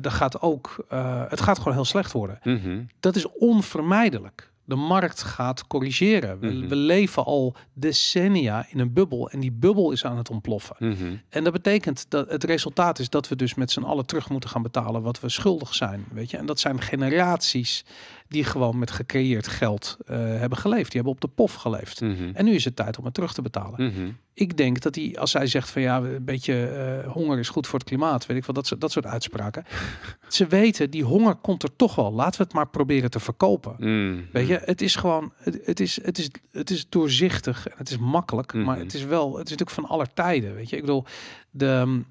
gaat ook, het gaat gewoon heel slecht worden. Mhm. Dat is onvermijdelijk de markt gaat corrigeren. Mhm. We, leven al decennia in een bubbel en die bubbel is aan het ontploffen. Mhm. En dat betekent dat het resultaat is dat we dus met z'n allen terug moeten gaan betalen wat we schuldig zijn. Weet je? En dat zijn generaties die gewoon met gecreëerd geld eh, hebben geleefd. Die hebben op de pof geleefd. Mhm. En nu is het tijd om het terug te betalen. Mhm. Ik denk dat die, als zij zegt van ja, een beetje eh, honger is goed voor het klimaat, weet ik wel, dat, soort, dat soort uitspraken. <laughs> ze weten, die honger komt er toch wel. Laten we het maar proberen te verkopen. Mhm. Weet je, het is gewoon, het, is, het, is, het is doorzichtig en het is makkelijk, maar het is wel, het is natuurlijk van aller tijden. Weet je, ik bedoel, de ehm,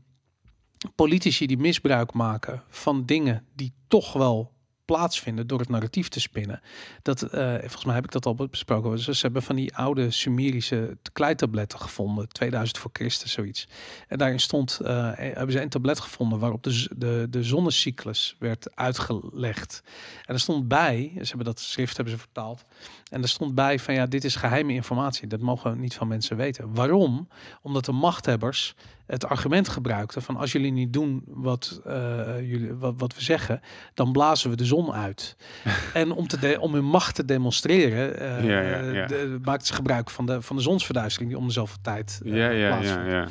politici die misbruik maken van dingen die toch wel plaatsvinden door het narratief te spinnen. Dat, eh, volgens mij heb ik dat al besproken. ze hebben van die oude Sumerische kleitabletten gevonden, 2000 voor Christus, zoiets. En daarin stond, eh, eh, hebben ze een tablet gevonden waarop de, de, de zonnecyclus werd uitgelegd. En er stond bij, ze hebben dat schrift hebben ze vertaald en er stond bij van ja, dit is geheime informatie. Dat mogen we niet van mensen weten. Waarom? Omdat de machthebbers het argument gebruikten van als jullie niet doen wat, eh, jullie, wat, wat, we zeggen, dan blazen we de zon uit. <laughs> en om, te om hun macht te demonstreren, uh, De, maakt ze gebruik van de, van de zonsverduistering die om dezelfde tijd uh, ja, ja, ja,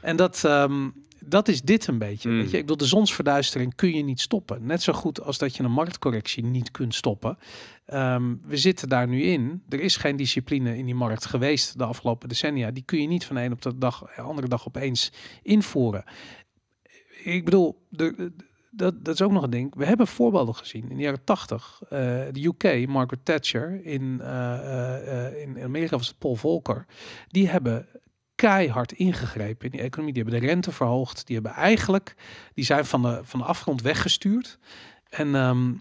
En dat, ehm, dat is dit een beetje. Mm. Weet je? Ik bedoel, de zonsverduistering kun je niet stoppen. Net zo goed als dat je een marktcorrectie niet kunt stoppen. Ehm, we zitten daar nu in. Er is geen discipline in die markt geweest de afgelopen decennia. Die kun je niet van de een op de dag, eh, andere dag opeens invoeren. Ik bedoel, de, dat, dat, is ook nog een ding. We hebben voorbeelden gezien in de jaren tachtig. Eh, de UK, Margaret Thatcher, in, eh, in Amerika was het Paul Volcker. Die hebben keihard ingegrepen in die economie. Die hebben de rente verhoogd. Die hebben eigenlijk, die zijn van de, van de afgrond weggestuurd. En ehm,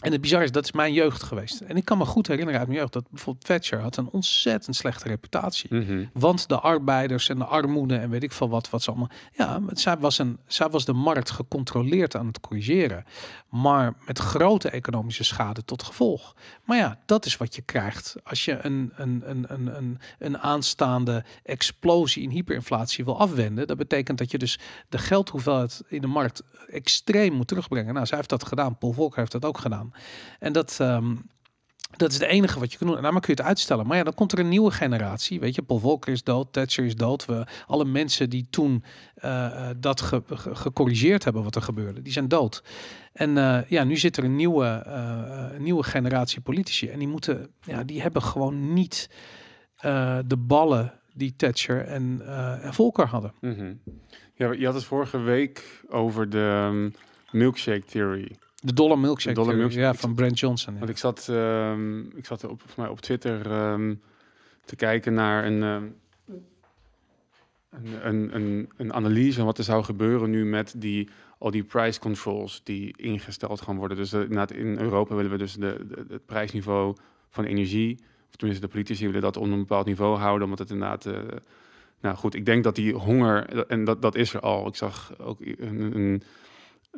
en het bizar is, dat is mijn jeugd geweest. En ik kan me goed herinneren uit mijn jeugd dat bijvoorbeeld Thatcher had een ontzettend slechte reputatie. Mhm. Want de arbeiders en de armoede en weet ik veel wat, wat ze allemaal. Ja, zij was, een, zij was de markt gecontroleerd aan het corrigeren. Maar met grote economische schade tot gevolg. Maar ja, dat is wat je krijgt als je een, een, een, een, een, een aanstaande explosie in hyperinflatie wil afwenden. Dat betekent dat je dus de geldhoeveelheid in de markt extreem moet terugbrengen. Nou, zij heeft dat gedaan. Paul Volcker heeft dat ook gedaan. En dat, ehm, dat is het enige wat je kan doen. En daarmee kun je het uitstellen. Maar ja, dan komt er een nieuwe generatie. Weet je, Paul Volcker is dood, Thatcher is dood. We, alle mensen die toen eh, eh, dat gecorrigeerd hebben wat er gebeurde, die zijn dood. En eh, ja, nu zit er een nieuwe, nieuwe generatie politici. En die moeten, ja, die hebben gewoon niet de ballen die Thatcher en, en Volcker hadden. Mhm. Ja, je had het vorige week over de ehm, milkshake theory. De dollar eh, milkshake. Ja, van Brent Johnson. Want ik zat, ehm, ik zat op, mij op Twitter ehm, te kijken naar ehm, een, een, een, een, analyse van wat er zou gebeuren nu met die, al die price controls die ingesteld gaan worden. Dus eh, in Europa willen we dus de, het prijsniveau van energie, of tenminste de politici willen dat onder een bepaald niveau houden, omdat het inderdaad... Eh, nou goed, ik denk dat die honger, en dat, dat is er al. Ik zag ook een, een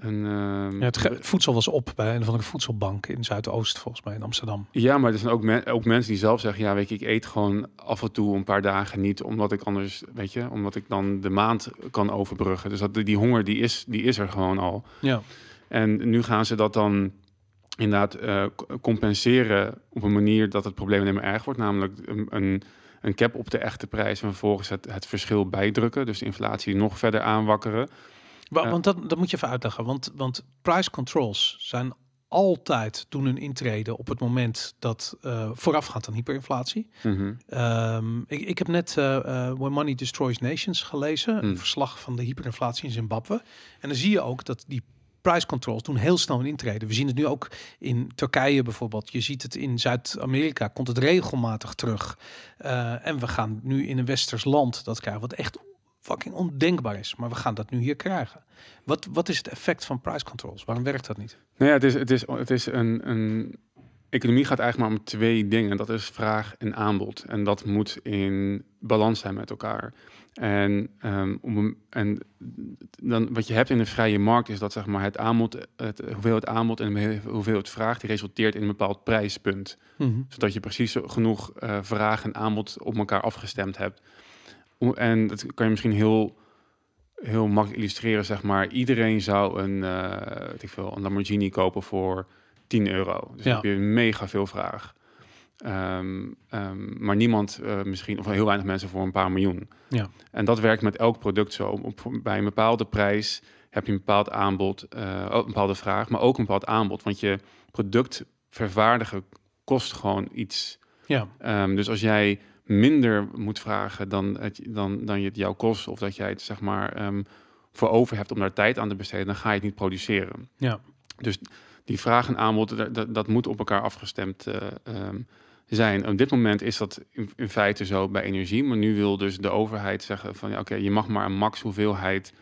Ehm, ja, het, voedsel was op bij een van de voedselbank in Zuidoost, volgens mij in Amsterdam. Ja, maar er zijn ook, mensen die zelf zeggen: Ja, weet je, ik eet gewoon af en toe een paar dagen niet, omdat ik anders, weet je, omdat ik dan de maand kan overbruggen. Dus dat, die honger die is, die is er gewoon al. Ja. En nu gaan ze dat dan inderdaad eh, compenseren op een manier dat het probleem niet meer erg wordt, namelijk een, een een cap op de echte prijs en vervolgens het, het verschil bijdrukken. Dus de inflatie nog verder aanwakkeren. Want dat, moet je even uitleggen. Want, want price controls zijn altijd doen hun intrede op het moment dat uh, voorafgaand aan hyperinflatie. Mhm. Ehm, ik, ik, heb net uh, When Money Destroys Nations gelezen, mhm. een verslag van de hyperinflatie in Zimbabwe. En dan zie je ook dat die price controls doen heel snel een intrede. We zien het nu ook in Turkije bijvoorbeeld. Je ziet het in Zuid-Amerika, komt het regelmatig terug. en we gaan nu in een westers land dat krijgen, wat echt fucking ondenkbaar is. Maar we gaan dat nu hier krijgen. Wat, wat is het effect van price controls? Waarom werkt dat niet? Nou ja, het is, het is, het is een, een. Economie gaat eigenlijk maar om twee dingen. Dat is vraag en aanbod. En dat moet in balans zijn met elkaar. En, ehm, om, en dan, wat je hebt in de vrije markt is dat zeg maar, het aanbod, het, hoeveel het aanbod en hoeveel het vraag, die resulteert in een bepaald prijspunt. Mhm. Zodat je precies genoeg eh, vraag en aanbod op elkaar afgestemd hebt en dat kan je misschien heel, heel makkelijk illustreren, zeg maar. Iedereen zou een, uh, weet ik veel, een Lamborghini kopen voor 10 euro. Dus ja. heb je mega veel vraag. Ehm, ehm, maar niemand eh, misschien, of heel weinig mensen voor een paar miljoen. Ja. En dat werkt met elk product zo. Op, bij een bepaalde prijs heb je een bepaald aanbod, uh, een bepaalde vraag, maar ook een bepaald aanbod. Want je product vervaardigen kost gewoon iets. Ja. Ehm, dus als jij minder moet vragen dan, het, dan, dan je het jou kost. Of dat jij het zeg maar ehm, voor over hebt om daar tijd aan te besteden. Dan ga je het niet produceren. Ja. Dus die vraag en aanbod, dat, dat, moet op elkaar afgestemd eh, ehm, zijn. Op dit moment is dat in, feite zo bij energie. Maar nu wil dus de overheid zeggen van ja, oké, je mag maar een max hoeveelheid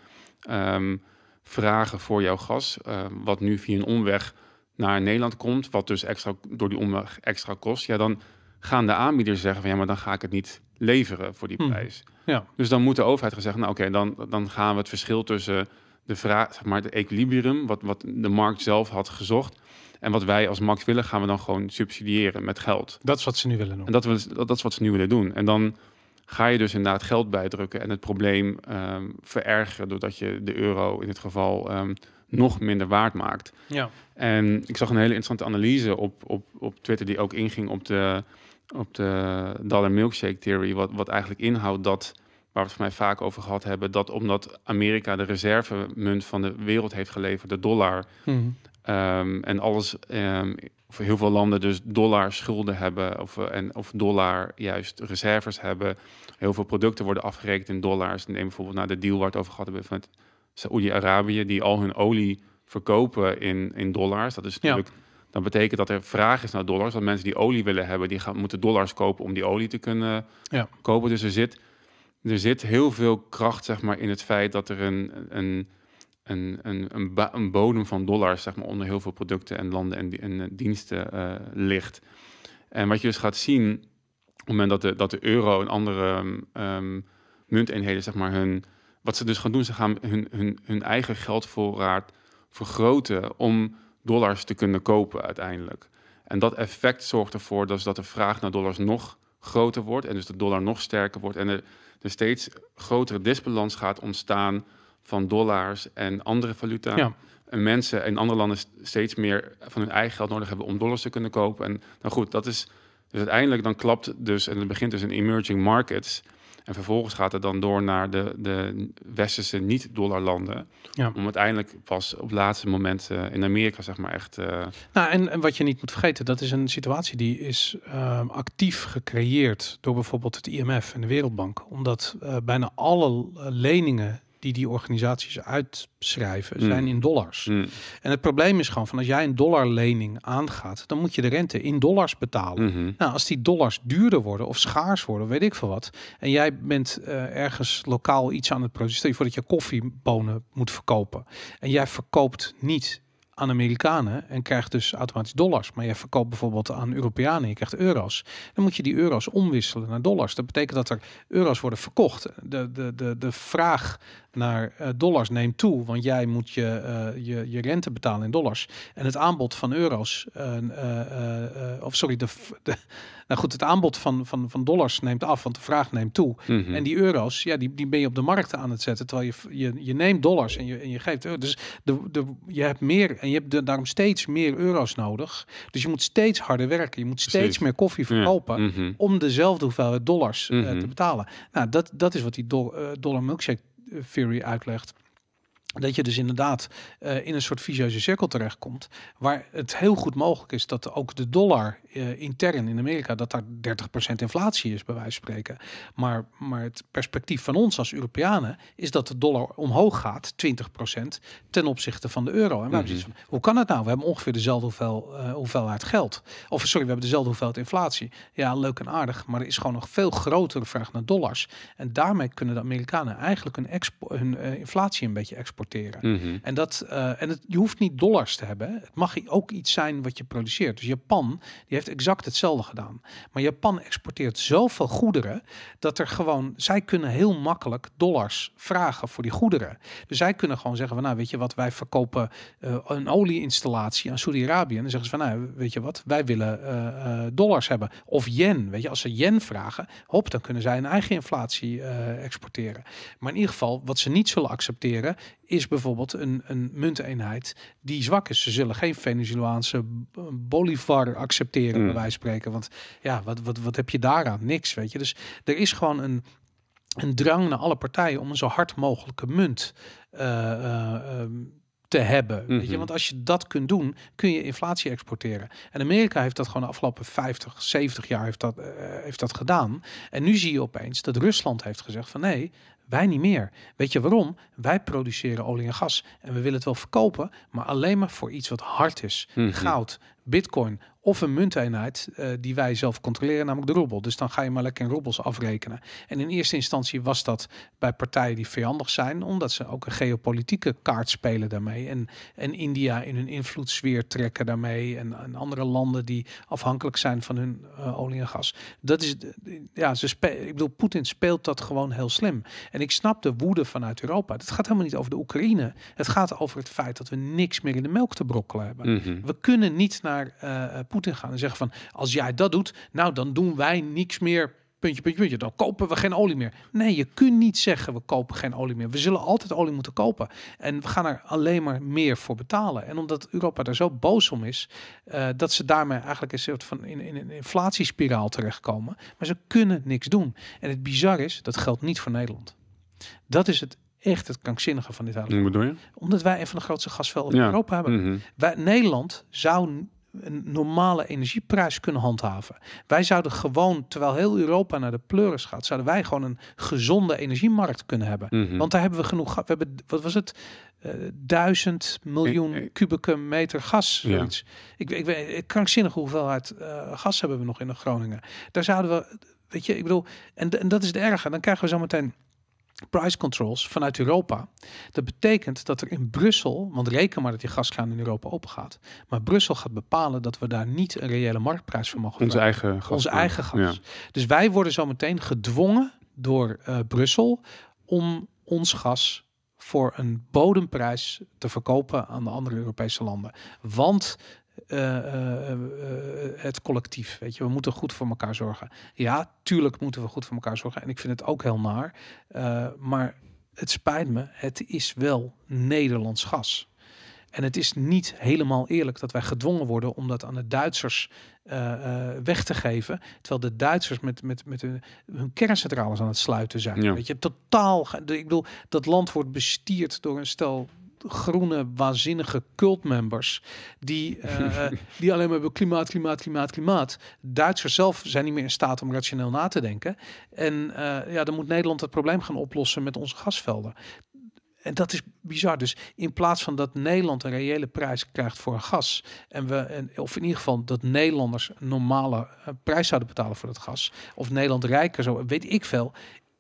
ehm, vragen voor jouw gas. wat nu via een omweg naar Nederland komt, wat dus extra door die omweg extra kost. Ja, dan gaan de aanbieders zeggen van ja, maar dan ga ik het niet leveren voor die hmm. prijs. Ja. Dus dan moet de overheid gaan zeggen, nou oké, dan, dan gaan we het verschil tussen de vraag, zeg maar, het equilibrium, wat, wat de markt zelf had gezocht. En wat wij als markt willen, gaan we dan gewoon subsidiëren met geld. Dat is wat ze nu willen doen. En dat, dat, is wat ze nu willen doen. En dan ga je dus inderdaad geld bijdrukken en het probleem ehm, verergeren doordat je de euro in dit geval ehm, nog minder waard maakt. Ja. En ik zag een hele interessante analyse op, op, op Twitter die ook inging op de op de dollar milkshake theory, wat, wat eigenlijk inhoudt dat, waar we het voor mij vaak over gehad hebben, dat omdat Amerika de reservemunt van de wereld heeft geleverd, de dollar, mhm. ehm, en alles, um, voor heel veel landen dus dollar schulden hebben of, en, of dollar juist reserves hebben. Heel veel producten worden afgerekend in dollars. Neem bijvoorbeeld naar nou, de deal waar we het over gehad hebben met Saoedi-Arabië, die al hun olie verkopen in, in dollars. Dat is natuurlijk dan betekent dat er vraag is naar dollars. Want mensen die olie willen hebben, die gaan, moeten dollars kopen om die olie te kunnen kopen. Dus er zit, er zit heel veel kracht zeg maar, in het feit dat er een, een, een, een, een bodem van dollars zeg maar, onder heel veel producten en landen en, eh, diensten eh, ligt. En wat je dus gaat zien, op het moment dat de, dat de euro en andere um, munteenheden, zeg maar, hun, wat ze dus gaan doen, ze gaan hun, hun, hun eigen geldvoorraad vergroten om dollars te kunnen kopen uiteindelijk. En dat effect zorgt ervoor dus dat de vraag naar dollars nog groter wordt en dus de dollar nog sterker wordt en er, er steeds grotere disbalans gaat ontstaan van dollars en andere valuta. Ja. En mensen in andere landen steeds meer van hun eigen geld nodig hebben om dollars te kunnen kopen. En nou goed, dat is dus uiteindelijk dan klapt dus en het begint dus een emerging markets. En vervolgens gaat het dan door naar de, de westerse niet-dollarlanden. Ja. Om uiteindelijk pas op het laatste moment eh, in Amerika, zeg maar, echt. Eh, nou, en, en, wat je niet moet vergeten, dat is een situatie die is ehm, actief gecreëerd door bijvoorbeeld het IMF en de Wereldbank. Omdat eh, bijna alle leningen die die organisaties uitschrijven, mm. zijn in dollars. Mm. En het probleem is gewoon van als jij een dollarlening aangaat, dan moet je de rente in dollars betalen. Mhm. Nou, als die dollars duurder worden of schaars worden, weet ik veel wat. En jij bent eh, ergens lokaal iets aan het produceren, voordat je koffiebonen moet verkopen. En jij verkoopt niet aan Amerikanen en krijgt dus automatisch dollars. Maar je verkoopt bijvoorbeeld aan Europeanen, je krijgt euro's. Dan moet je die euro's omwisselen naar dollars. Dat betekent dat er euro's worden verkocht. De, de, de, de vraag naar eh, dollars neemt toe. Want jij moet je, eh, je, je, rente betalen in dollars. En het aanbod van euro's, eh, of sorry, de, de, <laughs> nou goed, het aanbod van, van, van dollars neemt af, want de vraag neemt toe. Mhm. En die euro's, ja, die, die ben je op de markt aan het zetten. Terwijl je, je, je neemt dollars en je, en je geeft Dus de, de, je hebt meer en je hebt daarom steeds meer euro's nodig. Dus je moet steeds harder werken. Je moet steeds meer koffie verkopen mhm. om dezelfde hoeveelheid dollars te mhm. betalen. Nou, dat, dat is wat die dollar milkshake Theory uitlegt dat je dus inderdaad eh, in een soort vicieuze cirkel terechtkomt. Waar het heel goed mogelijk is dat ook de dollar eh, intern in Amerika, dat daar 30% inflatie is, bij wijze van spreken. Maar, maar het perspectief van ons als Europeanen is dat de dollar omhoog gaat, 20% ten opzichte van de euro. En mhm. hoe kan dat nou? We hebben ongeveer dezelfde eh, hoeveelheid geld. Of sorry, we hebben dezelfde hoeveelheid inflatie. Ja, leuk en aardig, maar er is gewoon nog veel grotere vraag naar dollars. En daarmee kunnen de Amerikanen eigenlijk hun, inflatie een beetje exporteren exporteren. Mhm. En, dat, eh, en het, je hoeft niet dollars te hebben. Het mag ook iets zijn wat je produceert. Dus Japan die heeft exact hetzelfde gedaan. Maar Japan exporteert zoveel goederen dat er gewoon, zij kunnen heel makkelijk dollars vragen voor die goederen. Dus zij kunnen gewoon zeggen van nou weet je wat, wij verkopen uh, een olieinstallatie aan Saudi-Arabië. En zeggen ze van nou weet je wat, wij willen eh, dollars hebben. Of yen, weet je, als ze yen vragen, hop, dan kunnen zij een eigen inflatie exporteren. Maar in ieder geval, wat ze niet zullen accepteren, is bijvoorbeeld een, een munteenheid die zwak is. Ze zullen geen Venezolaanse bolivar accepteren, bij hmm. wijze van spreken. Want ja, wat, wat, wat heb je daaraan? Niks, weet je. Dus er is gewoon een, een drang naar alle partijen om een zo hard mogelijke munt eh, eh, ehm, te hebben. weet je? Mhm. Want als je dat kunt doen, kun je inflatie exporteren. En Amerika heeft dat gewoon de afgelopen 50, 70 jaar heeft dat, eh, heeft dat gedaan. En nu zie je opeens dat Rusland heeft gezegd van nee, wij niet meer. Weet je waarom? Wij produceren olie en gas en we willen het wel verkopen, maar alleen maar voor iets wat hard is. Mhm. Goud, bitcoin of een munteenheid eh, die wij zelf controleren, namelijk de roebel. Dus dan ga je maar lekker in roebels afrekenen. En in eerste instantie was dat bij partijen die vijandig zijn, omdat ze ook een geopolitieke kaart spelen daarmee. En, en India in hun invloedssfeer trekken daarmee. En, en andere landen die afhankelijk zijn van hun eh, olie en gas. Dat is, ja, ze ik bedoel, Poetin speelt dat gewoon heel slim. En ik snap de woede vanuit Europa. Het gaat helemaal niet over de Oekraïne. Het gaat over het feit dat we niks meer in de melk te brokkelen hebben. Mhm. We kunnen niet naar eh, Poetin gaan en zeggen van als jij dat doet, nou dan doen wij niks meer puntje, puntje, puntje. Dan kopen we geen olie meer. Nee, je kunt niet zeggen we kopen geen olie meer. We zullen altijd olie moeten kopen. En we gaan er alleen maar meer voor betalen. En omdat Europa daar zo boos om is, eh, dat ze daarmee eigenlijk een soort van in, in een inflatiespiraal terechtkomen. Maar ze kunnen niks doen. En het bizar is, dat geldt niet voor Nederland. Dat is het echt het krankzinnige van dit hele. Wat bedoel je? Omdat wij een van de grootste gasvelden in Europa hebben. Mhm. wij, Nederland zou een normale energieprijs kunnen handhaven. Wij zouden gewoon, terwijl heel Europa naar de pleuris gaat, zouden wij gewoon een gezonde energiemarkt kunnen hebben. Mhm. Want daar hebben we genoeg. We hebben, wat was het? Eh, duizend miljoen eh, eh, kubieke meter gas. Ja. Ik, ik weet krankzinnige hoeveelheid gas hebben we nog in Groningen. Daar zouden we, weet je, ik bedoel, en, en dat is het erge. Dan krijgen we zo meteen price controls vanuit Europa. Dat betekent dat er in Brussel, want reken maar dat die gaskraan in Europa open gaat, maar Brussel gaat bepalen dat we daar niet een reële marktprijs voor mogen Onze eigen gas. Onze eigen gas. Dus wij worden zometeen gedwongen door eh, Brussel om ons gas voor een bodemprijs te verkopen aan de andere Europese landen. Want eh, eh, eh, het collectief. Weet je, we moeten goed voor elkaar zorgen. Ja, tuurlijk moeten we goed voor elkaar zorgen. En ik vind het ook heel naar. maar het spijt me, het is wel Nederlands gas. En het is niet helemaal eerlijk dat wij gedwongen worden om dat aan de Duitsers weg te geven. Terwijl de Duitsers met, met, met hun, kerncentrales aan het sluiten zijn. Ja. Weet je, totaal. Ik bedoel, dat land wordt bestierd door een stel groene, waanzinnige cultmembers. Die, <laughs> eh, die alleen maar hebben klimaat, klimaat, klimaat, klimaat. Duitsers zelf zijn niet meer in staat om rationeel na te denken. En eh, ja, dan moet Nederland het probleem gaan oplossen met onze gasvelden. En dat is bizar. Dus in plaats van dat Nederland een reële prijs krijgt voor gas. En we, of in ieder geval dat Nederlanders een normale eh, prijs zouden betalen voor dat gas. Of Nederland rijker, zo weet ik veel.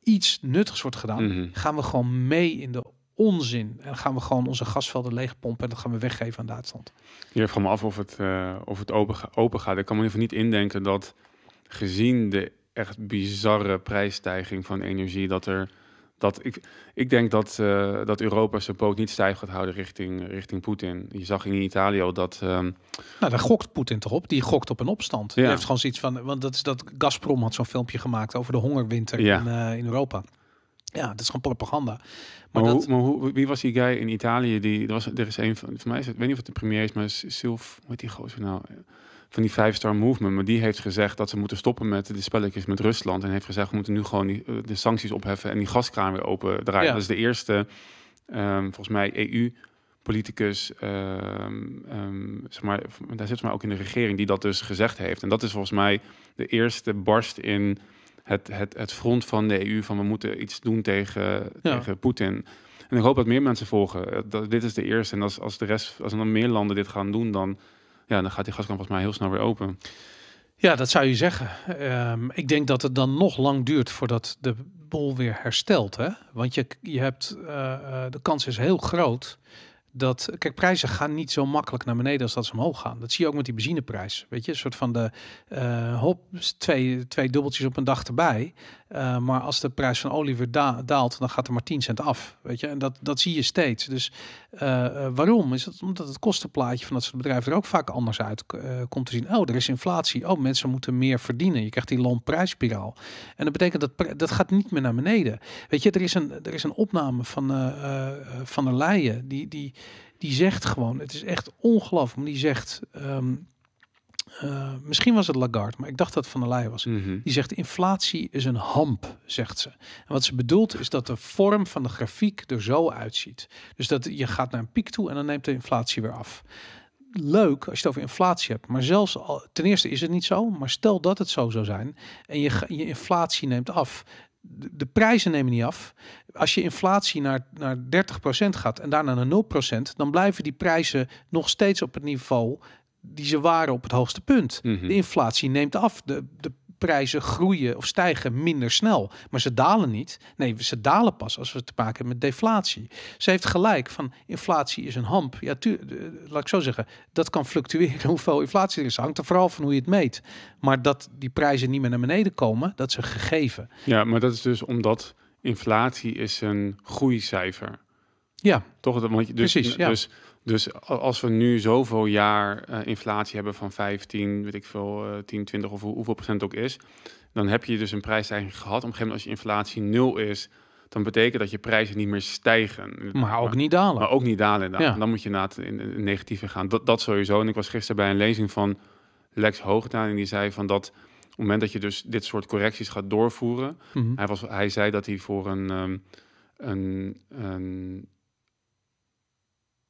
Iets nuttigs wordt gedaan. Mhm. Gaan we gewoon mee in de onzin. En dan gaan we gewoon onze gasvelden leegpompen en dat gaan we weggeven aan Duitsland. Je vraagt me af of het, eh, of het open, gaat. Ik kan me even niet indenken dat gezien de echt bizarre prijsstijging van energie, dat er. Dat ik, ik denk dat, eh, dat Europa zijn poot niet stijf gaat houden richting, richting Poetin. Je zag in Italië al dat. Ehm, nou, daar gokt Poetin toch op. Die gokt op een opstand. Ja. Die heeft gewoon zoiets van. Want dat is dat Gazprom had zo'n filmpje gemaakt over de hongerwinter in, eh, in Europa. Ja, dat is gewoon propaganda. Maar, dat... wie was die guy in Italië? Die, er, was, er is een van, voor mij is ik weet niet of het de premier is, maar Silf, hoe heet die gozer nou? Van die Five Star Movement. Maar die heeft gezegd dat ze moeten stoppen met de spelletjes met Rusland. En heeft gezegd, we moeten nu gewoon die, eh, de sancties opheffen en die gaskraan weer open draaien. Dat is de eerste, ehm, volgens mij, EU politicus, ehm, ehm, zeg maar, daar zit maar ook in de regering, die dat dus gezegd heeft. En dat is volgens mij de eerste barst in het, het, het front van de EU van we moeten iets doen tegen, tegen Poetin. En ik hoop dat meer mensen volgen. Eh, dat, dit is de eerste. En als, als de rest, als er dan meer landen dit gaan doen, dan, ja, dan gaat die gaskamp volgens mij heel snel weer open. Ja, dat zou je zeggen. Ehm, ik denk dat het dan nog lang duurt voordat de bol weer herstelt. Hè? Want je, je hebt, eh, eh, de kans is heel groot dat. Kijk, prijzen gaan niet zo makkelijk naar beneden als dat ze omhoog gaan. Dat zie je ook met die benzineprijs. Weet je, een soort van de eh, hop, twee, twee dubbeltjes op een dag erbij. Eh, maar als de prijs van olie weer daalt, dan gaat er maar 10 cent af. Weet je? En dat, dat zie je steeds. Dus eh, eh, waarom? Is dat omdat het kostenplaatje van dat soort bedrijven er ook vaak anders uit komt te zien. Oh, er is inflatie. Oh, mensen moeten meer verdienen. Je krijgt die loonprijsspiraal. En dat betekent dat dat gaat niet meer naar beneden. Weet je, er is een, er is een opname van Van der Leyen. Die, die, die zegt gewoon, het is echt ongelooflijk. die zegt... Ehm, eh, misschien was het Lagarde, maar ik dacht dat Van der Leyen was. Mhm. Die zegt inflatie is een hamp, zegt ze. En wat ze bedoelt is dat de vorm van de grafiek er zo uitziet. Dus dat je gaat naar een piek toe en dan neemt de inflatie weer af. Leuk als je het over inflatie hebt, maar zelfs al, ten eerste is het niet zo, maar stel dat het zo zou zijn en je, je inflatie neemt af, de, prijzen nemen niet af. Als je inflatie naar, naar 30% gaat en daarna naar 0%, dan blijven die prijzen nog steeds op het niveau die ze waren op het hoogste punt. Mhm. De inflatie neemt af. De, de prijzen groeien of stijgen minder snel. Maar ze dalen niet. Nee, ze dalen pas als we te maken hebben met deflatie. Ze heeft gelijk van inflatie is een hamp. Ja, tuurlijk. Eh, laat ik zo zeggen. Dat kan fluctueren <laughs> hoeveel inflatie er is. Hangt er vooral van hoe je het meet. Maar dat die prijzen niet meer naar beneden komen, dat is een gegeven. Ja, maar dat is dus omdat inflatie is een groeicijfer. Ja. Toch? Want je, dus, Precies, ja. Dus dus als we nu zoveel jaar eh, inflatie hebben van 15, weet ik veel, uh, 10, 20 of hoeveel procent ook is, dan heb je dus een prijsstijging gehad. Op een gegeven moment als je inflatie nul is, dan betekent dat je prijzen niet meer stijgen. Maar, ook niet dalen. Maar ook niet dalen. Dan, dan moet je naar het in, negatieve gaan. Dat, dat sowieso. En ik was gisteren bij een lezing van Lex Hoogdaan en die zei van dat op het moment dat je dus dit soort correcties gaat doorvoeren, mhm. hij, was, hij zei dat hij voor een, ehm, een, een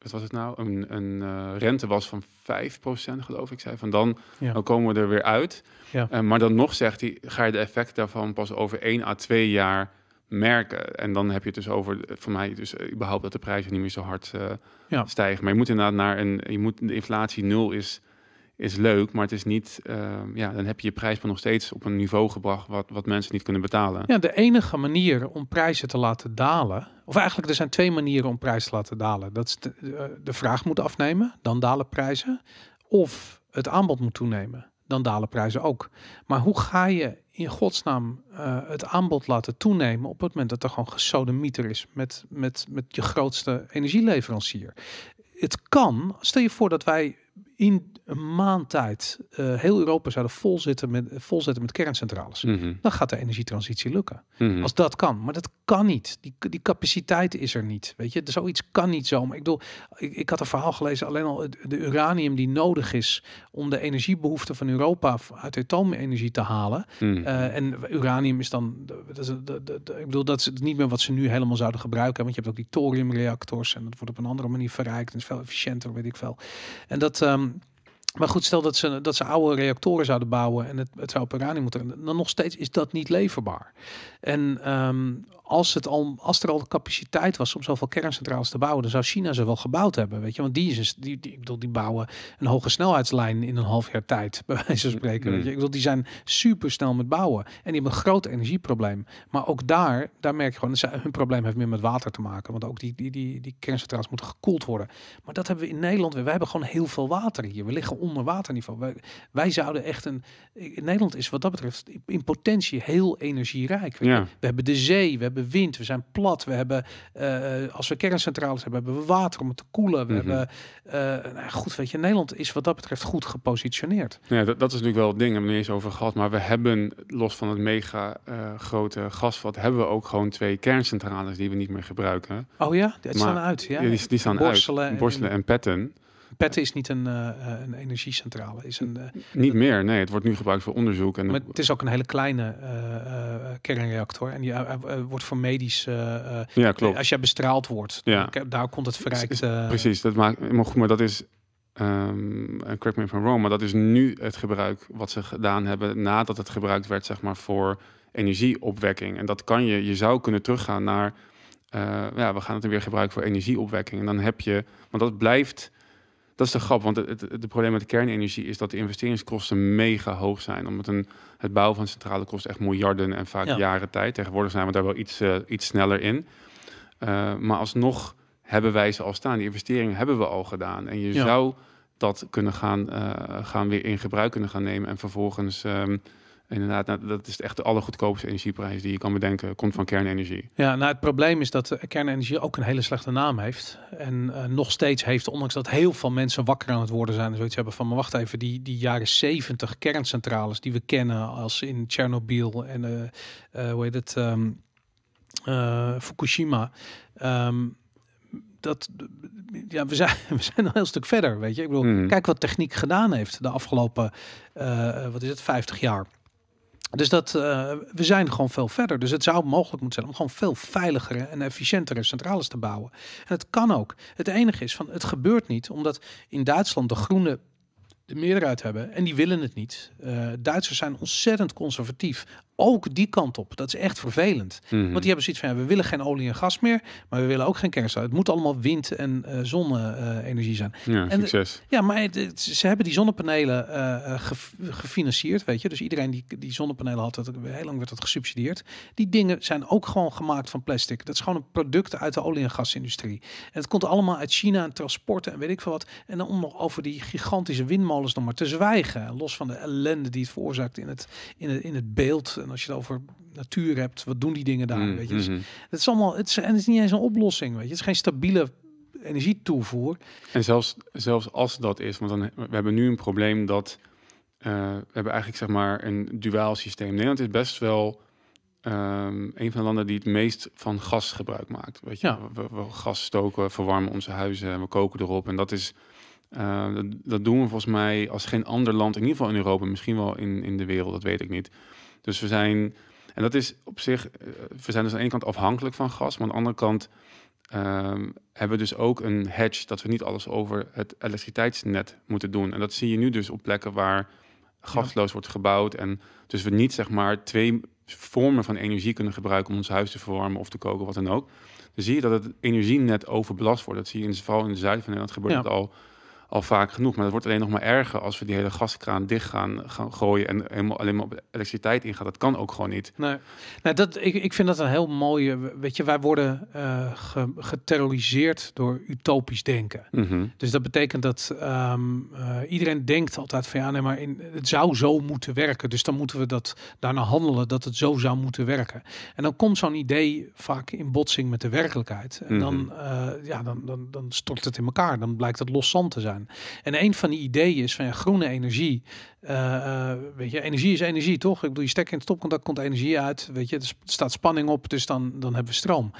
wat was het nou? Een, eh, rente was van 5% geloof ik, zei van dan, dan komen we er weer uit. Ja. Eh, maar dan nog zegt hij, ga je de effecten daarvan pas over 1 à 2 jaar merken. En dan heb je het dus over, eh, voor mij dus überhaupt dat de prijzen niet meer zo hard stijgen. Maar je moet inderdaad naar een, je moet, de inflatie nul is is leuk, maar het is niet. Ehm, ja, dan heb je je prijs maar nog steeds op een niveau gebracht wat, wat mensen niet kunnen betalen. Ja, de enige manier om prijzen te laten dalen. Of eigenlijk, er zijn twee manieren om prijzen te laten dalen. Dat is de, eh, de vraag moet afnemen, dan dalen prijzen. Of het aanbod moet toenemen, dan dalen prijzen ook. Maar hoe ga je in godsnaam uh, het aanbod laten toenemen op het moment dat er gewoon gesodemieter is met, met, met je grootste energieleverancier? Het kan, stel je voor dat wij in een maand tijd uh, heel Europa zouden volzetten met, volzetten met kerncentrales, mhm. dan gaat de energietransitie lukken. Mhm. Als dat kan. Maar dat kan niet. Die, die capaciteit is er niet. Weet je, zoiets kan niet zo. ik bedoel, ik, ik had een verhaal gelezen, alleen al de uranium die nodig is om de energiebehoeften van Europa uit de atoomenergie te halen. Mhm. Eh, en uranium is dan, dat is, dat, dat, ik bedoel, dat is niet meer wat ze nu helemaal zouden gebruiken. Want je hebt ook die thoriumreactors en dat wordt op een andere manier verrijkt en is veel efficiënter, weet ik veel. En dat, ehm, maar goed, stel dat ze, dat ze oude reactoren zouden bouwen en het, het zou op uranium moeten, dan nog steeds is dat niet leverbaar. En ehm, als, het al, als er al capaciteit was om zoveel kerncentrales te bouwen, dan zou China ze wel gebouwd hebben. Weet je, want die, is, dus, die, die, ik bedoel, die bouwen een hoge snelheidslijn in een half jaar tijd, bij wijze van spreken. Mm. je? Ik bedoel, die zijn super snel met bouwen. En die hebben een groot energieprobleem. Maar ook daar, daar merk je gewoon, ze, hun probleem heeft meer met water te maken. Want ook die, die, die, die kerncentrales moeten gekoeld worden. Maar dat hebben we in Nederland weer. Wij hebben gewoon heel veel water hier. We liggen onder waterniveau. Wij, wij zouden echt een. In Nederland is wat dat betreft in potentie heel energierijk. Ja. We hebben de zee, we hebben wind, we zijn plat, we hebben, eh, als we kerncentrales hebben, hebben we water om het te koelen. We mhm. hebben, eh, nou, goed, weet je, Nederland is wat dat betreft goed gepositioneerd. Ja, dat, is natuurlijk wel het ding, we hebben eens over gehad, maar we hebben, los van het mega eh, grote gasvat, hebben we ook gewoon twee kerncentrales die we niet meer gebruiken. Oh ja, die staan uit, ja. Die, die staan uit, borstelen en, en petten. Petten is niet een, eh, een energiecentrale. Is een, eh, niet meer, nee. Het wordt nu gebruikt voor onderzoek. En maar het is ook een hele kleine eh, kernreactor. En die wordt voor medisch... ja, klopt. Als jij bestraald wordt, ja. daar komt het verrijkt... precies, dat maakt, maar, goed, maar dat is... Um, correct me maar dat is nu het gebruik wat ze gedaan hebben nadat het gebruikt werd, zeg maar, voor energieopwekking. En dat kan je, je zou kunnen teruggaan naar, ja, we gaan het weer gebruiken voor energieopwekking. En dan heb je, want dat blijft dat is de grap, want het, het, probleem met de kernenergie is dat de investeringskosten mega hoog zijn. Omdat een, het bouwen van centrale kost echt miljarden en vaak jaren tijd. Tegenwoordig zijn we daar wel iets, eh, iets sneller in. Eh, maar alsnog hebben wij ze al staan. Die investeringen hebben we al gedaan. En je zou dat kunnen gaan, eh, gaan weer in gebruik kunnen gaan nemen. En vervolgens ehm, inderdaad, nou, dat is echt de allergoedkoopste energieprijs die je kan bedenken, komt van kernenergie. Ja, nou het probleem is dat eh, kernenergie ook een hele slechte naam heeft. En eh, nog steeds heeft, ondanks dat heel veel mensen wakker aan het worden zijn en zoiets hebben van, maar wacht even, die, die jaren zeventig kerncentrales die we kennen als in Tsjernobyl en eh, hoe heet het, ehm, Fukushima. Ehm, dat, ja, we zijn, <laughs> we zijn een heel stuk verder, weet je. Ik bedoel, mm-hmm. kijk wat techniek gedaan heeft de afgelopen, wat is het, 50 jaar. Dus dat, eh, we zijn gewoon veel verder. Dus het zou mogelijk moeten zijn om gewoon veel veiligere en efficiëntere centrales te bouwen. En het kan ook. Het enige is, van, het gebeurt niet, omdat in Duitsland de groene de meerderheid hebben en die willen het niet. Eh, Duitsers zijn ontzettend conservatief, ook die kant op. Dat is echt vervelend. Mhm. Want die hebben zoiets van, ja, we willen geen olie en gas meer, maar we willen ook geen kerst. Het moet allemaal wind- en uh, zonne-energie zijn. Ja, en succes. ja, maar ze hebben die zonnepanelen eh, eh, gefinancierd, weet je. Dus iedereen die, die zonnepanelen had, dat, heel lang werd dat gesubsidieerd. Die dingen zijn ook gewoon gemaakt van plastic. Dat is gewoon een product uit de olie- en gasindustrie. En het komt allemaal uit China en transporten en weet ik veel wat. En dan om nog over die gigantische windmolens nog maar te zwijgen. Los van de ellende die het veroorzaakt in het, in het, in het beeld als je het over natuur hebt, wat doen die dingen daar? Mm, weet je? Dus mm-hmm. het is allemaal, het is, en het is niet eens een oplossing. Weet je? Het is geen stabiele energietoevoer. En zelfs, zelfs als dat is, want dan, we hebben nu een probleem dat eh, we hebben eigenlijk zeg maar een duaal systeem. Nederland is best wel ehm, een van de landen die het meest van gas gebruik maakt. Weet je? Ja. We, we, gas stoken, verwarmen onze huizen, we koken erop. En dat is eh, dat, doen we volgens mij als geen ander land, in ieder geval in Europa, misschien wel in, in de wereld, dat weet ik niet. Dus we zijn, en dat is op zich, eh, we zijn dus aan de ene kant afhankelijk van gas, maar aan de andere kant ehm, hebben we dus ook een hedge dat we niet alles over het elektriciteitsnet moeten doen. En dat zie je nu dus op plekken waar gasloos wordt gebouwd en dus we niet zeg maar twee vormen van energie kunnen gebruiken om ons huis te verwarmen of te koken, wat dan ook. Dan zie je dat het energienet overbelast wordt. Dat zie je in, vooral in het zuiden van Nederland gebeurt dat al al vaak genoeg. Maar dat wordt alleen nog maar erger als we die hele gaskraan dicht gaan, gaan gooien en helemaal alleen maar op elektriciteit ingaan. Dat kan ook gewoon niet. Nee. Nou, dat, ik, ik vind dat een heel mooie. Eh, weet je, wij worden eh, geterroriseerd door utopisch denken. Mhm. Dus dat betekent dat ehm, eh, iedereen denkt altijd van ja, nee, maar in, het zou zo moeten werken. Dus dan moeten we dat daarna handelen dat het zo zou moeten werken. En dan komt zo'n idee vaak in botsing met de werkelijkheid. En dan, mhm. ja, dan, dan, dan stort het in elkaar. Dan blijkt het loszand te zijn. En een van die ideeën is van ja, groene energie. Eh, eh, weet je, energie is energie, toch? Ik bedoel, je stek in het stopcontact komt energie uit. Weet je, er staat spanning op, dus dan, dan hebben we stroom.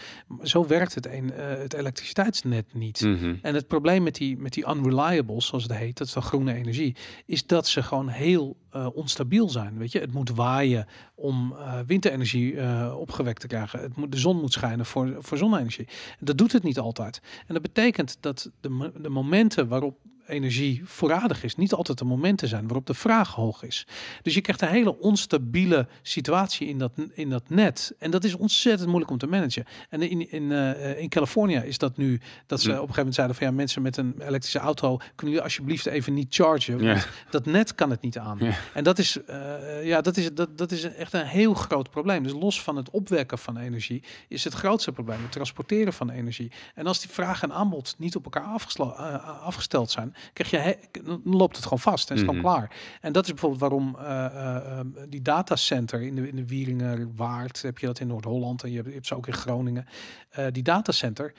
Zo werkt het, een, eh, het elektriciteitsnet niet. Mhm. En het probleem met die, met die unreliables, zoals het heet, dat is dan groene energie, is dat ze gewoon heel eh, onstabiel zijn. Weet je? Het moet waaien om uh, eh, windenergie eh, opgewekt te krijgen. Het moet, de zon moet schijnen voor, voor zonne-energie. Dat doet het niet altijd. En dat betekent dat de, de momenten waarop energie voorradig is, niet altijd de momenten zijn waarop de vraag hoog is. Dus je krijgt een hele onstabiele situatie in dat, in dat net. En dat is ontzettend moeilijk om te managen. En in, in, eh, in Californië is dat nu, dat ze op een gegeven moment zeiden van ja, mensen met een elektrische auto, kunnen jullie alsjeblieft even niet chargen. Want dat net kan het niet aan. En dat is, eh, ja, dat, is, dat, dat is echt een heel groot probleem. Dus los van het opwekken van energie is het grootste probleem het transporteren van energie. En als die vraag en aanbod niet op elkaar eh, afgesteld zijn, krijg je, dan loopt het gewoon vast en is mm klaar. En dat is bijvoorbeeld waarom eh, eh, ehm, die datacenter in de, in de Wieringen Waard, heb je dat in Noord-Holland en je hebt, ze ook in Groningen. Eh, die datacenter,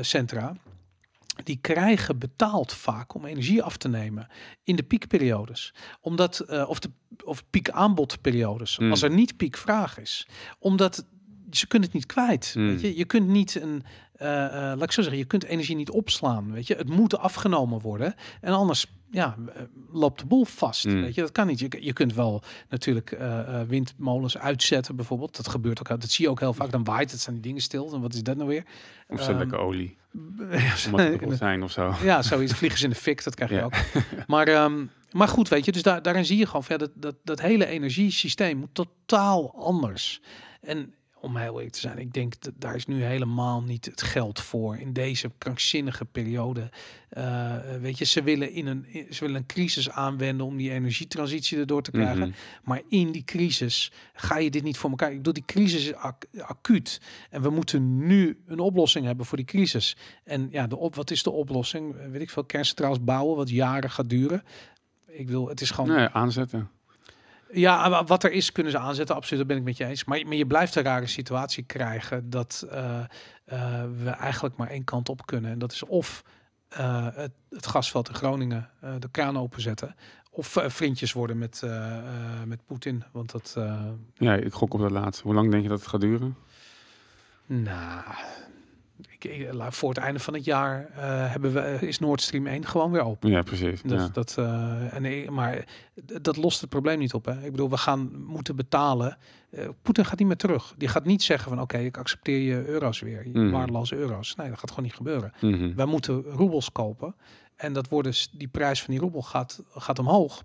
centra, die krijgen betaald vaak om energie af te nemen in de piekperiodes. Omdat, of, de, of piekaanbodperiodes, mm. als er niet piekvraag is. Omdat ze kunnen het niet kwijt. Mm. Weet je? je kunt niet een, uh, laat ik zo zeggen, je kunt energie niet opslaan. Weet je, het moet afgenomen worden. En anders ja, eh, loopt de boel vast. Hmm. Weet je, dat kan niet. Je, je kunt wel natuurlijk windmolens uitzetten, bijvoorbeeld. Dat gebeurt ook. Dat zie je ook heel vaak. Dan waait het, zijn die dingen stil. Dan wat is dat nou weer? Of ze um, lekker olie. <laughs> zijn of zo. Ja, zoiets. Vliegers in de fik, dat krijg je ook. Maar, ehm, maar goed, weet je, dus daarin zie je gewoon verder dat, dat, dat hele energiesysteem moet totaal anders. En om heel eerlijk te zijn, ik denk dat daar is nu helemaal niet het geld voor in deze krankzinnige periode. Eh, weet je, ze willen, in een, ze willen een crisis aanwenden om die energietransitie erdoor te krijgen. Mhm. Maar in die crisis ga je dit niet voor elkaar. Ik bedoel, die crisis is acuut. En we moeten nu een oplossing hebben voor die crisis. En ja, de op, wat is de oplossing? Eh, weet ik veel, kerncentrales bouwen, wat jaren gaat duren. Ik wil, het is gewoon. Nee, aanzetten. Ja, wat er is, kunnen ze aanzetten. Absoluut, dat ben ik met je eens. Maar, maar je blijft een rare situatie krijgen dat eh, eh, we eigenlijk maar één kant op kunnen. En dat is of eh, het, het, gasveld in Groningen de kraan openzetten. Of vriendjes worden met, met Poetin. Want dat. Ja, ik gok op dat laatste. Hoe lang denk je dat het gaat duren? Nou ik, eh, voor het einde van het jaar eh, hebben we, eh, is Nord Stream 1 gewoon weer open. Ja, precies. Dat, en maar dat lost het probleem niet op. Hè? Ik bedoel, we gaan moeten betalen. Poetin gaat niet meer terug. Die gaat niet zeggen van oké, ik accepteer je euro's weer, je mhm. waardeloze euro's. Nee, dat gaat gewoon niet gebeuren. We mhm. Wij moeten roebels kopen. En dat worden, die prijs van die roebel gaat, gaat omhoog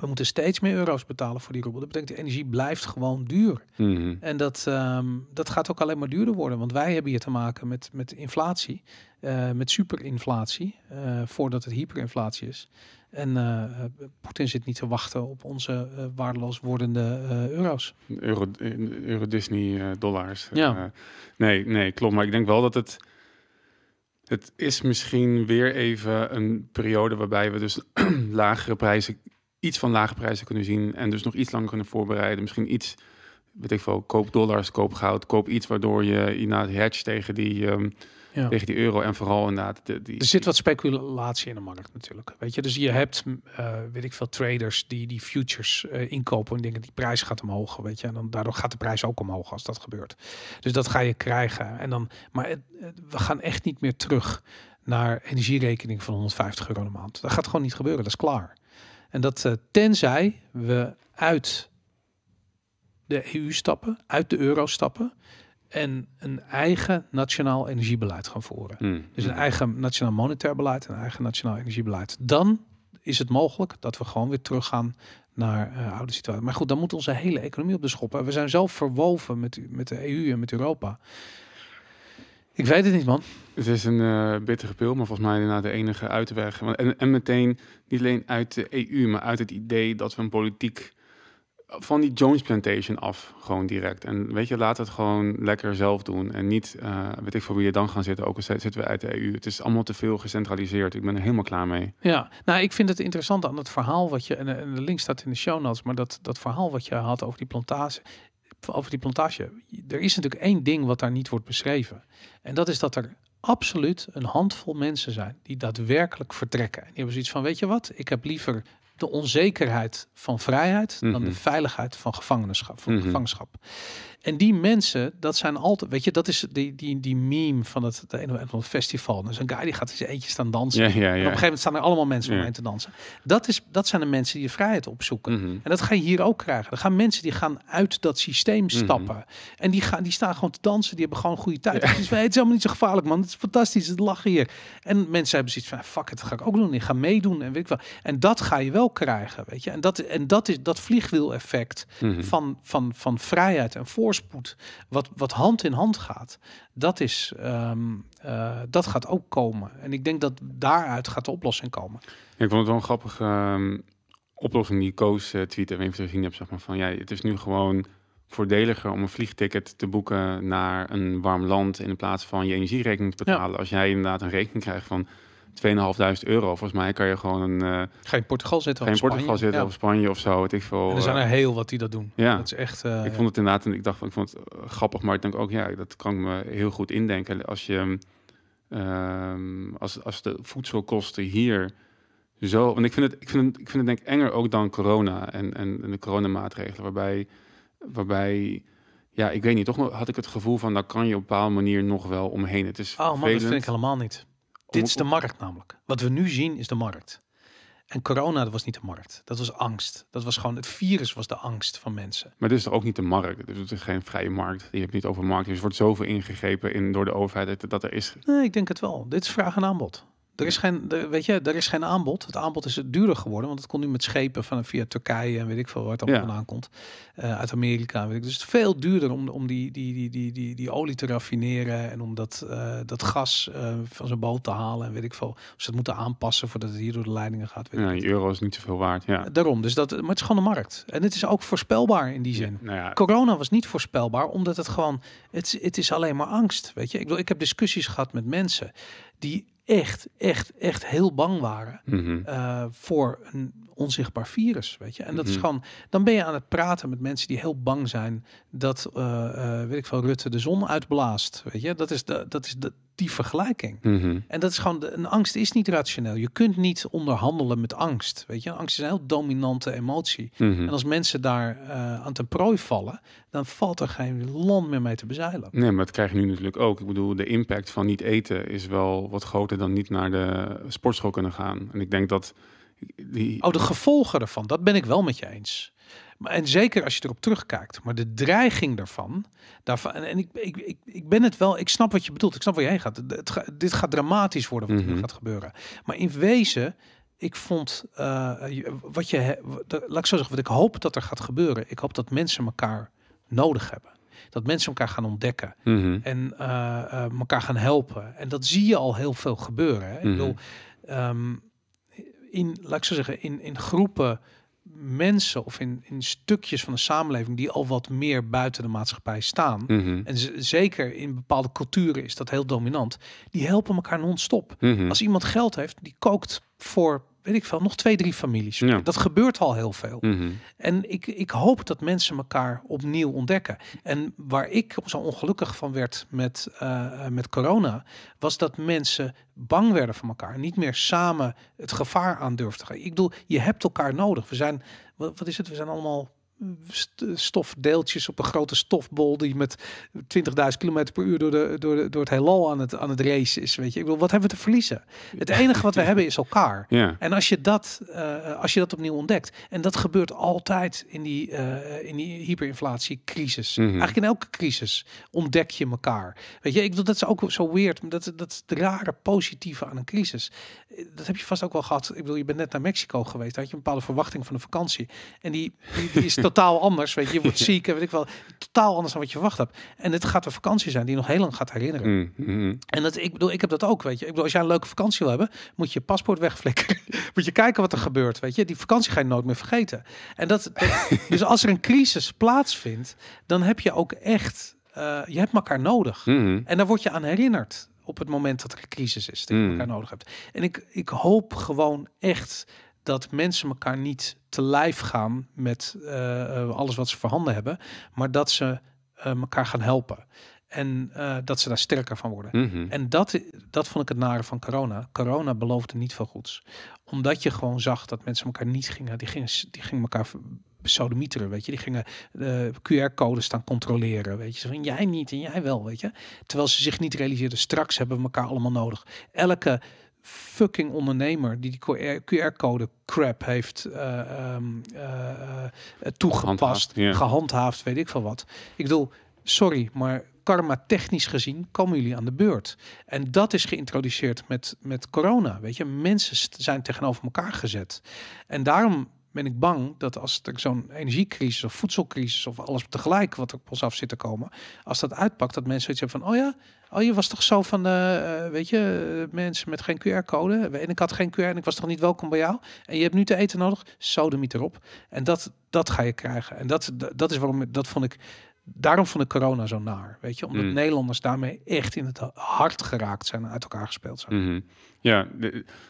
we moeten steeds meer euro's betalen voor die roebel. Dat betekent, de energie blijft gewoon duur. Mm En dat, ehm, dat gaat ook alleen maar duurder worden. Want wij hebben hier te maken met, met inflatie, eh, met superinflatie, eh, voordat het hyperinflatie is. En uh, Poetin zit niet te wachten op onze waardeloos wordende euro's. Euro, Euro Disney dollars. Ja. nee, nee, klopt. Maar ik denk wel dat het... Het is misschien weer even een periode waarbij we dus <clears throat> lagere prijzen iets van lage prijzen kunnen zien en dus nog iets langer kunnen voorbereiden. Misschien iets, weet ik veel, koop dollars, koop goud, koop iets waardoor je inderdaad hedge tegen die, ehm, tegen die euro en vooral inderdaad... De, die, er zit wat speculatie in de markt natuurlijk, weet je. Dus je hebt, eh, weet ik veel, traders die die futures eh, inkopen en denken die prijs gaat omhoog, weet je. En dan, daardoor gaat de prijs ook omhoog als dat gebeurt. Dus dat ga je krijgen. En dan, maar we gaan echt niet meer terug naar energierekening van 150 euro per maand. Dat gaat gewoon niet gebeuren, dat is klaar. En dat eh, tenzij we uit de EU stappen, uit de euro stappen en een eigen nationaal energiebeleid gaan voeren. Hmm. Dus een eigen nationaal monetair beleid een eigen nationaal energiebeleid. Dan is het mogelijk dat we gewoon weer teruggaan naar uh, oude situatie. Maar goed, dan moet onze hele economie op de schop. We zijn zo verwoven met, met de EU en met Europa. Ik weet het niet, man. Het is een uh, bittere pil, maar volgens mij inderdaad de enige uitweg. En, en meteen, niet alleen uit de EU, maar uit het idee dat we een politiek... Eh, van die Jones Plantation af, gewoon direct. En weet je, laat het gewoon lekker zelf doen. En niet, eh, weet ik voor wie je dan gaan zitten, ook al zitten we uit de EU. Het is allemaal te veel gecentraliseerd. Ik ben er helemaal klaar mee. Ja, nou, ik vind het interessant aan het verhaal wat je... en, de link staat in de show notes, maar dat, dat verhaal wat je had over die plantage over die plantage. Er is natuurlijk één ding wat daar niet wordt beschreven. En dat is dat er absoluut een handvol mensen zijn die daadwerkelijk vertrekken. En die hebben zoiets van, weet je wat, ik heb liever de onzekerheid van vrijheid dan de mhm. veiligheid van gevangenschap. Van mhm. gevangenschap. En die mensen, dat zijn altijd, weet je, dat is die, die, die meme van het, van het festival. Dus een guy die gaat in zijn eentje staan dansen. Ja, ja, ja. En op een gegeven moment staan er allemaal mensen omheen te dansen. Dat, is, dat zijn de mensen die je vrijheid opzoeken. Mhm. En dat ga je hier ook krijgen. Er gaan mensen die gaan uit dat systeem mhm. stappen. En die, gaan, die staan gewoon te dansen. Die hebben gewoon goede tijd. Dus, het is helemaal niet zo gevaarlijk, man. Het is fantastisch. Het lachen hier. En mensen hebben zoiets van, fuck het, ga ik ook doen. Ik ga meedoen en weet ik En dat ga je wel krijgen, weet je. En dat, en dat is dat vliegwiel effect mhm. van, van, van vrijheid en voor wat, wat hand in hand gaat, dat, is, ehm, eh, dat gaat ook komen. En ik denk dat daaruit gaat de oplossing komen. ik vond het wel een grappige ehm, oplossing die Koos uh, eh, tweet en even heb, zeg maar van ja, het is nu gewoon voordeliger om een vliegticket te boeken naar een warm land in plaats van je energierekening te betalen. Als jij inderdaad een rekening krijgt van 2500 euro. Volgens mij kan je gewoon een. Eh, Portugal zetten, Ga Portugal Spanje? of Spanje of zo. ik veel, er zijn eh. er heel wat die dat doen. Ja, dat is echt. Eh, ik vond het inderdaad en ik dacht, ik vond het grappig, maar ik denk ook, ja, dat kan ik me heel goed indenken. Als je. Ehm, als, als de voedselkosten hier zo. Want ik vind het, ik vind het, ik vind het denk ik enger ook dan corona en, en, de coronamaatregelen. Waarbij. waarbij ja, ik weet niet, toch had ik het gevoel van daar kan je op een bepaalde manier nog wel omheen. Het is oh maar dat vind ik helemaal niet. Dit is de markt namelijk. Wat we nu zien is de markt. En corona dat was niet de markt. Dat was angst. Dat was gewoon het virus was de angst van mensen. Maar dit is toch ook niet de markt. Dus het is geen vrije markt. Je hebt niet over markt. Dus er wordt zoveel ingegrepen in, door de overheid dat er is. Nee, ik denk het wel. Dit is vraag en aanbod. Er is geen, weet je, er is geen aanbod. Het aanbod is duurder geworden, want het komt nu met schepen van via Turkije en weet ik veel waar het allemaal ja. vandaan komt. Eh, uit Amerika. Weet ik. Dus het is veel duurder om, om die, die, die, die, die, olie te raffineren en om dat, eh, dat gas eh, van zijn boot te halen en weet ik veel. Ze moeten aanpassen voordat het hier door de leidingen gaat. ja, euro is niet veel waard. Ja. Daarom, dus dat, maar het is gewoon de markt. En het is ook voorspelbaar in die zin. Nou Corona was niet voorspelbaar, omdat het gewoon, het, het is alleen maar angst. Weet je, ik, wil, ik heb discussies gehad met mensen die echt, echt, echt heel bang waren mhm. eh, voor een onzichtbaar virus, weet je. En dat is mhm. gewoon, dan ben je aan het praten met mensen die heel bang zijn dat, eh, eh, weet ik veel, Rutte de zon uitblaast, weet je. Dat is, de, dat is de, die vergelijking. Mhm. En dat is gewoon, een angst is niet rationeel. Je kunt niet onderhandelen met angst. Weet je, angst is een heel dominante emotie. Mhm. En als mensen daar eh, aan ten prooi vallen, dan valt er geen land meer mee te bezeilen. Nee, maar dat krijg je nu natuurlijk ook. Ik bedoel, de impact van niet eten is wel wat groter dan niet naar de sportschool kunnen gaan. En ik denk dat. Die... Oh, de gevolgen ervan, dat ben ik wel met je eens. Maar, en zeker als je erop terugkijkt. Maar de dreiging daarvan. daarvan en ik, ik, ik, ik ben het wel. Ik snap wat je bedoelt. Ik snap waar je heen gaat. dit gaat dramatisch worden wat er mhm. gaat gebeuren. Maar in wezen ik vond eh, wat je, laat ik zo zeggen, wat ik hoop dat er gaat gebeuren. Ik hoop dat mensen elkaar nodig hebben. Dat mensen elkaar gaan ontdekken mhm. en eh, eh, elkaar gaan helpen. En dat zie je al heel veel gebeuren. Hè? Ik mhm. bedoel, um, in, laat ik zo zeggen, in, in groepen mensen of in, in stukjes van de samenleving die al wat meer buiten de maatschappij staan. Mhm. En zeker in bepaalde culturen is dat heel dominant. Die helpen elkaar non-stop. Mhm. Als iemand geld heeft, die kookt voor weet ik veel, nog twee, drie families. Dat gebeurt al heel veel. Mhm. En ik, ik hoop dat mensen elkaar opnieuw ontdekken. En waar ik zo ongelukkig van werd met, eh, eh, met corona, was dat mensen bang werden van elkaar. Niet meer samen het gevaar aan durfden. Ik bedoel, je hebt elkaar nodig. We zijn, wat is het? We zijn allemaal stofdeeltjes op een grote stofbol die met 20.000 km per uur door, de, door, de, door het heelal aan het, aan het race is. Weet je, ik bedoel, wat hebben we te verliezen? Het enige wat we hebben is elkaar. Ja. En als je, dat, eh, als je dat opnieuw ontdekt, en dat gebeurt altijd in die, uh, in die hyperinflatiecrisis, mhm. eigenlijk in elke crisis ontdek je elkaar. Weet je, ik bedoel, dat is ook zo weird, dat, dat is het rare positieve aan een crisis. Dat heb je vast ook wel gehad. Ik bedoel, je bent net naar Mexico geweest, had je een bepaalde verwachting van de vakantie. En die, die, die is <laughs> totaal anders. Weet je, je wordt <laughs> ziek en weet ik wel. Totaal anders dan wat je verwacht hebt. En het gaat een vakantie zijn die nog heel lang gaat herinneren. Mm, mm. En dat, ik bedoel, ik heb dat ook, weet je. Ik bedoel, als jij een leuke vakantie wil hebben, moet je, je paspoort wegflikken. <laughs> moet je kijken wat er gebeurt, weet je. Die vakantie ga je nooit meer vergeten. En dat, <laughs> dus als er een crisis plaatsvindt, dan heb je ook echt, eh, je hebt elkaar nodig. Mm. En daar word je aan herinnerd op het moment dat er een crisis is, dat je elkaar nodig hebt. En ik, ik hoop gewoon echt dat mensen elkaar niet te lijf gaan met eh, eh, alles wat ze voorhanden hebben, maar dat ze eh, elkaar gaan helpen. En dat ze daar sterker van worden. Mhm. En dat, dat vond ik het nare van corona. Corona beloofde niet veel goeds. Omdat je gewoon zag dat mensen elkaar niet gingen. Die gingen, die gingen elkaar sodomiteren, weet je. Die gingen uh, QR-codes staan controleren, weet je. van, jij niet en jij wel, weet je. Terwijl ze zich niet realiseerden, straks hebben we elkaar allemaal nodig. Elke fucking ondernemer die die QR-code crap heeft eh, ehm, eh, eh, toegepast, gehandhaafd, weet ik veel wat. Ik bedoel, sorry, maar karma technisch gezien komen jullie aan de beurt. En dat is geïntroduceerd met, met corona. Weet je, mensen zijn tegenover elkaar gezet. En daarom ben ik bang dat als er zo'n energiecrisis of voedselcrisis of alles tegelijk wat op ons af zit te komen, als dat uitpakt, dat mensen zoiets hebben van, oh ja, oh je was toch zo van, eh, eh, weet je, eh, mensen met geen QR-code en ik had geen QR en ik was toch niet welkom bij jou en je hebt nu te eten nodig, zodemiet erop. En dat, dat ga je krijgen. En dat, dat is waarom, dat vond ik daarom vond ik corona zo naar. Weet je, omdat mm. Nederlanders daarmee echt in het hart geraakt zijn en uit elkaar gespeeld zijn. Mhm. Ja,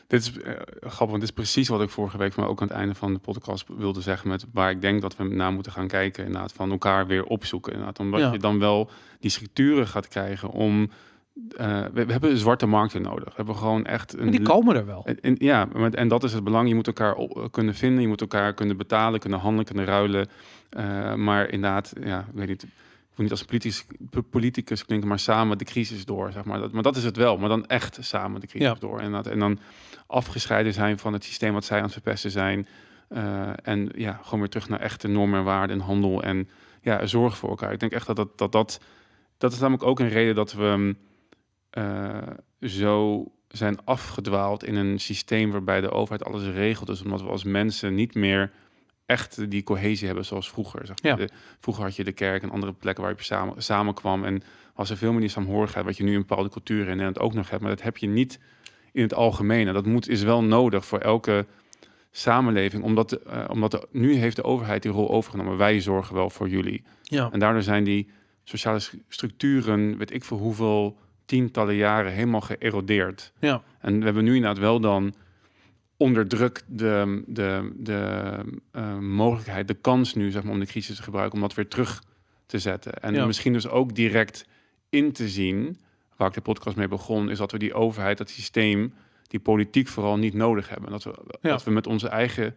dit, is eh, grappig, want dit is precies wat ik vorige week, maar ook aan het einde van de podcast wilde zeggen. Met waar ik denk dat we naar moeten gaan kijken. Inderdaad, van elkaar weer opzoeken. Inderdaad, omdat je dan wel die structuren gaat krijgen om eh, we, hebben zwarte markten nodig. We hebben gewoon echt. Een, die komen er wel. En, ja, en dat is het belang. Je moet elkaar eh, kunnen vinden, je moet elkaar kunnen betalen, kunnen handelen, kunnen ruilen. Eh, maar inderdaad, ja, ik weet niet. Ik moet niet als politicus, politicus klinken, maar samen de crisis door. Zeg maar. Dat, maar dat is het wel, maar dan echt samen de crisis door. En, en dan afgescheiden zijn van het systeem wat zij aan het verpesten zijn. en ja, gewoon weer terug naar echte normen en waarden en handel en ja, zorg voor elkaar. Ik denk echt dat dat, dat, dat, dat is namelijk ook een reden dat we mm, eh, zo zijn afgedwaald in een systeem waarbij de overheid alles regelt. Dus omdat we als mensen niet meer echt die cohesie hebben zoals vroeger. vroeger had je de kerk en andere plekken waar je samen, samenkwam. En was er veel meer die saamhorigheid, wat je nu in bepaalde culturen in Nederland ook nog hebt. Maar dat heb je niet in het algemeen. En dat moet, is wel nodig voor elke samenleving. Omdat, eh, omdat de, nu heeft de overheid die rol overgenomen. Wij zorgen wel voor jullie. Ja. En daardoor zijn die sociale structuren, weet ik veel hoeveel tientallen jaren helemaal geërodeerd. Ja. En we hebben nu inderdaad wel dan onder druk de, de, de eh, mogelijkheid, de kans nu zeg maar, om de crisis te gebruiken, om dat weer terug te zetten. En misschien dus ook direct in te zien, waar ik de podcast mee begon, is dat we die overheid, dat systeem, die politiek vooral niet nodig hebben. Dat we, ja. dat we met onze eigen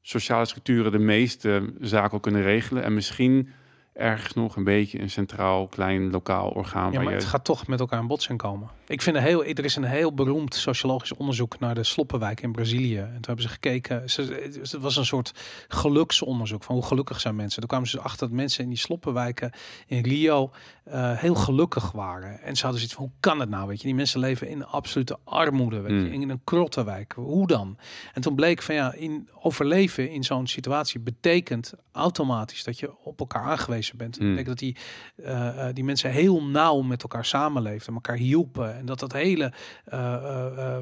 sociale structuren de meeste zaken kunnen regelen. En misschien ergens nog een beetje een centraal, klein, lokaal orgaan. Ja, maar het gaat toch met elkaar in botsing komen. Ik vind een heel, er is een heel beroemd sociologisch onderzoek naar de sloppenwijk in Brazilië. En toen hebben ze gekeken, het was een soort geluksonderzoek van hoe gelukkig zijn mensen. Toen kwamen ze achter dat mensen in die sloppenwijken in Rio eh, heel gelukkig waren. En ze hadden zoiets van, hoe kan het nou? Weet je, die mensen leven in absolute armoede, weet je, mm. in een krottenwijk. Hoe dan? En toen bleek van ja, in overleven in zo'n situatie betekent automatisch dat je op elkaar aangewezen bent. Hmm. Ik denk dat die, eh, eh, die mensen heel nauw met elkaar samenleefden, elkaar hielpen. En dat dat hele eh,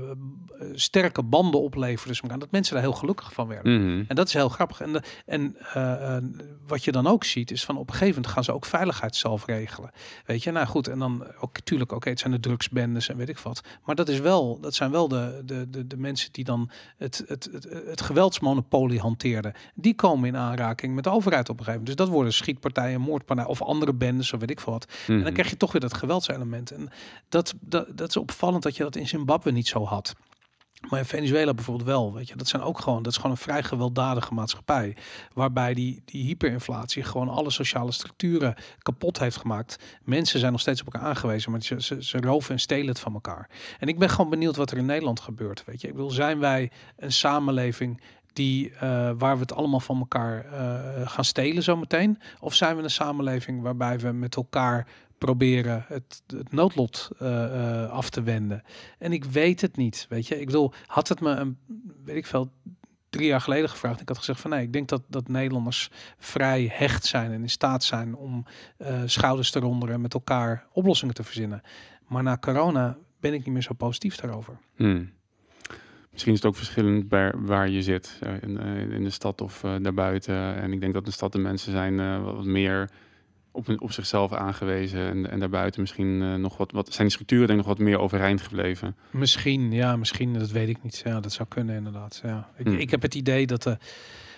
sterke banden opleverde. Dus dat mensen daar heel gelukkig van werden. Mhm. En dat is heel grappig. En, en wat je dan ook ziet, is van op een gegeven moment gaan ze ook veiligheid zelf regelen. Weet je, nou goed. En dan ook, tuurlijk, oké, het zijn de drugsbendes en weet ik wat. Maar dat, is wel, dat zijn wel de, de, de, de mensen die dan het, het, het, het geweldsmonopolie hanteerden. Die komen in aanraking met de overheid op een gegeven moment. Dus dat worden schietpartijen een moordpartijen of andere bendes, zo weet ik veel wat. En dan mhm. krijg je toch weer dat geweldselement. En dat, dat, dat is opvallend dat je dat in Zimbabwe niet zo had. Maar in Venezuela bijvoorbeeld wel, weet je. Dat zijn ook gewoon, dat is gewoon een vrij gewelddadige maatschappij. Waarbij die, die hyperinflatie gewoon alle sociale structuren kapot heeft gemaakt. Mensen zijn nog steeds op elkaar aangewezen, maar ze, ze, ze roven en stelen het van elkaar. En ik ben gewoon benieuwd wat er in Nederland gebeurt, weet je. Ik bedoel, zijn wij een samenleving die, eh, waar we het allemaal van elkaar eh, gaan stelen zometeen? Of zijn we een samenleving waarbij we met elkaar proberen het, het noodlot eh, af te wenden? En ik weet het niet, weet je. Ik bedoel, had het me, een, weet ik veel, drie jaar geleden gevraagd. Ik had gezegd van nee, ik denk dat, dat Nederlanders vrij hecht zijn en in staat zijn om schouders te ronderen en met elkaar oplossingen te verzinnen. Maar na corona ben ik niet meer zo positief daarover. Hmm. Misschien is het ook verschillend bij, waar je zit, eh, in, eh, in de stad of eh, daarbuiten. En ik denk dat de stad de mensen zijn wat meer op, op zichzelf aangewezen. En, en daarbuiten misschien nog wat, wat. Zijn die structuren denk ik nog wat meer overeind gebleven? Misschien, ja, misschien. Dat weet ik niet. Ja, dat zou kunnen inderdaad. Ja. Ik, hmm. ik heb het idee dat. de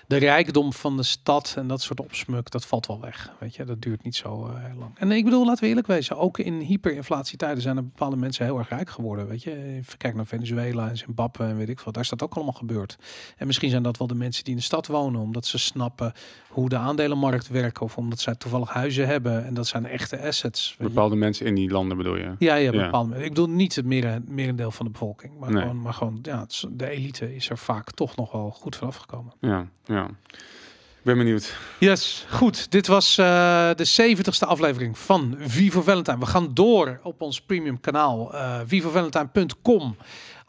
de rijkdom van de stad en dat soort opsmuk, dat valt wel weg. Weet je, dat duurt niet zo eh, heel lang. En ik bedoel, laten we eerlijk wezen, ook in hyperinflatietijden zijn er bepaalde mensen heel erg rijk geworden. Weet je, kijk naar Venezuela en Zimbabwe en weet ik wat, daar is dat ook allemaal gebeurd. En misschien zijn dat wel de mensen die in de stad wonen, omdat ze snappen hoe de aandelenmarkt werkt of omdat zij toevallig huizen hebben en dat zijn echte assets. Bepaalde mensen in die landen bedoel je? Ja, ja, bepaalde. Ik bedoel niet het merendeel van de bevolking, maar, gewoon, maar gewoon ja, de elite is er vaak toch nog wel goed vanaf gekomen. Ja. Ja. ben benieuwd. Yes, goed. Dit was eh, de 70ste aflevering van Vivo Valentine. We gaan door op ons premium kanaal uh, eh, vivovalentine.com.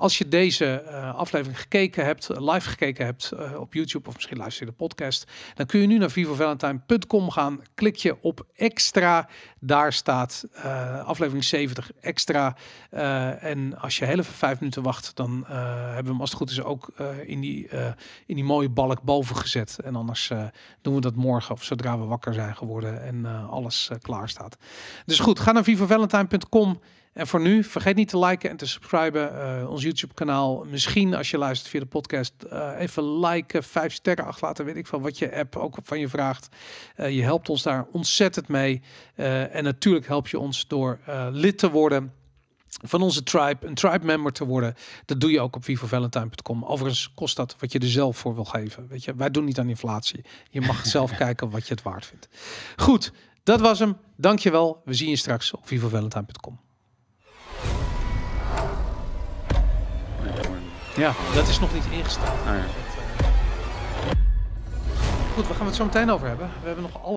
Als je deze eh, aflevering gekeken hebt, live gekeken hebt eh, op YouTube of misschien luister je de podcast, dan kun je nu naar vivovalentine.com gaan. Klik je op extra. Daar staat eh, aflevering 70 extra. en als je heel even vijf minuten wacht, dan hebben we hem als het goed is ook in, die, in die mooie balk boven gezet. En anders doen we dat morgen of zodra we wakker zijn geworden en alles klaar staat. Dus goed, ga naar vivovalentine.com. En voor nu, vergeet niet te liken en te subscriben. Uh, ons YouTube-kanaal. Misschien als je luistert via de podcast, eh, even liken, vijf sterren achterlaten. Weet ik van wat je app ook van je vraagt. Eh, je helpt ons daar ontzettend mee. en natuurlijk help je ons door lid te worden van onze tribe, een tribe member te worden. Dat doe je ook op vivovalentine.com. Overigens kost dat wat je er zelf voor wil geven. Weet je, wij doen niet aan inflatie. Je mag <laughs> zelf kijken wat je het waard vindt. Goed, dat was hem. Dankjewel. We zien je straks op vivovalentine.com. Ja. Dat is nog niet ingesteld. Ah, ja. Goed, waar gaan we het zo meteen over hebben? We hebben nog al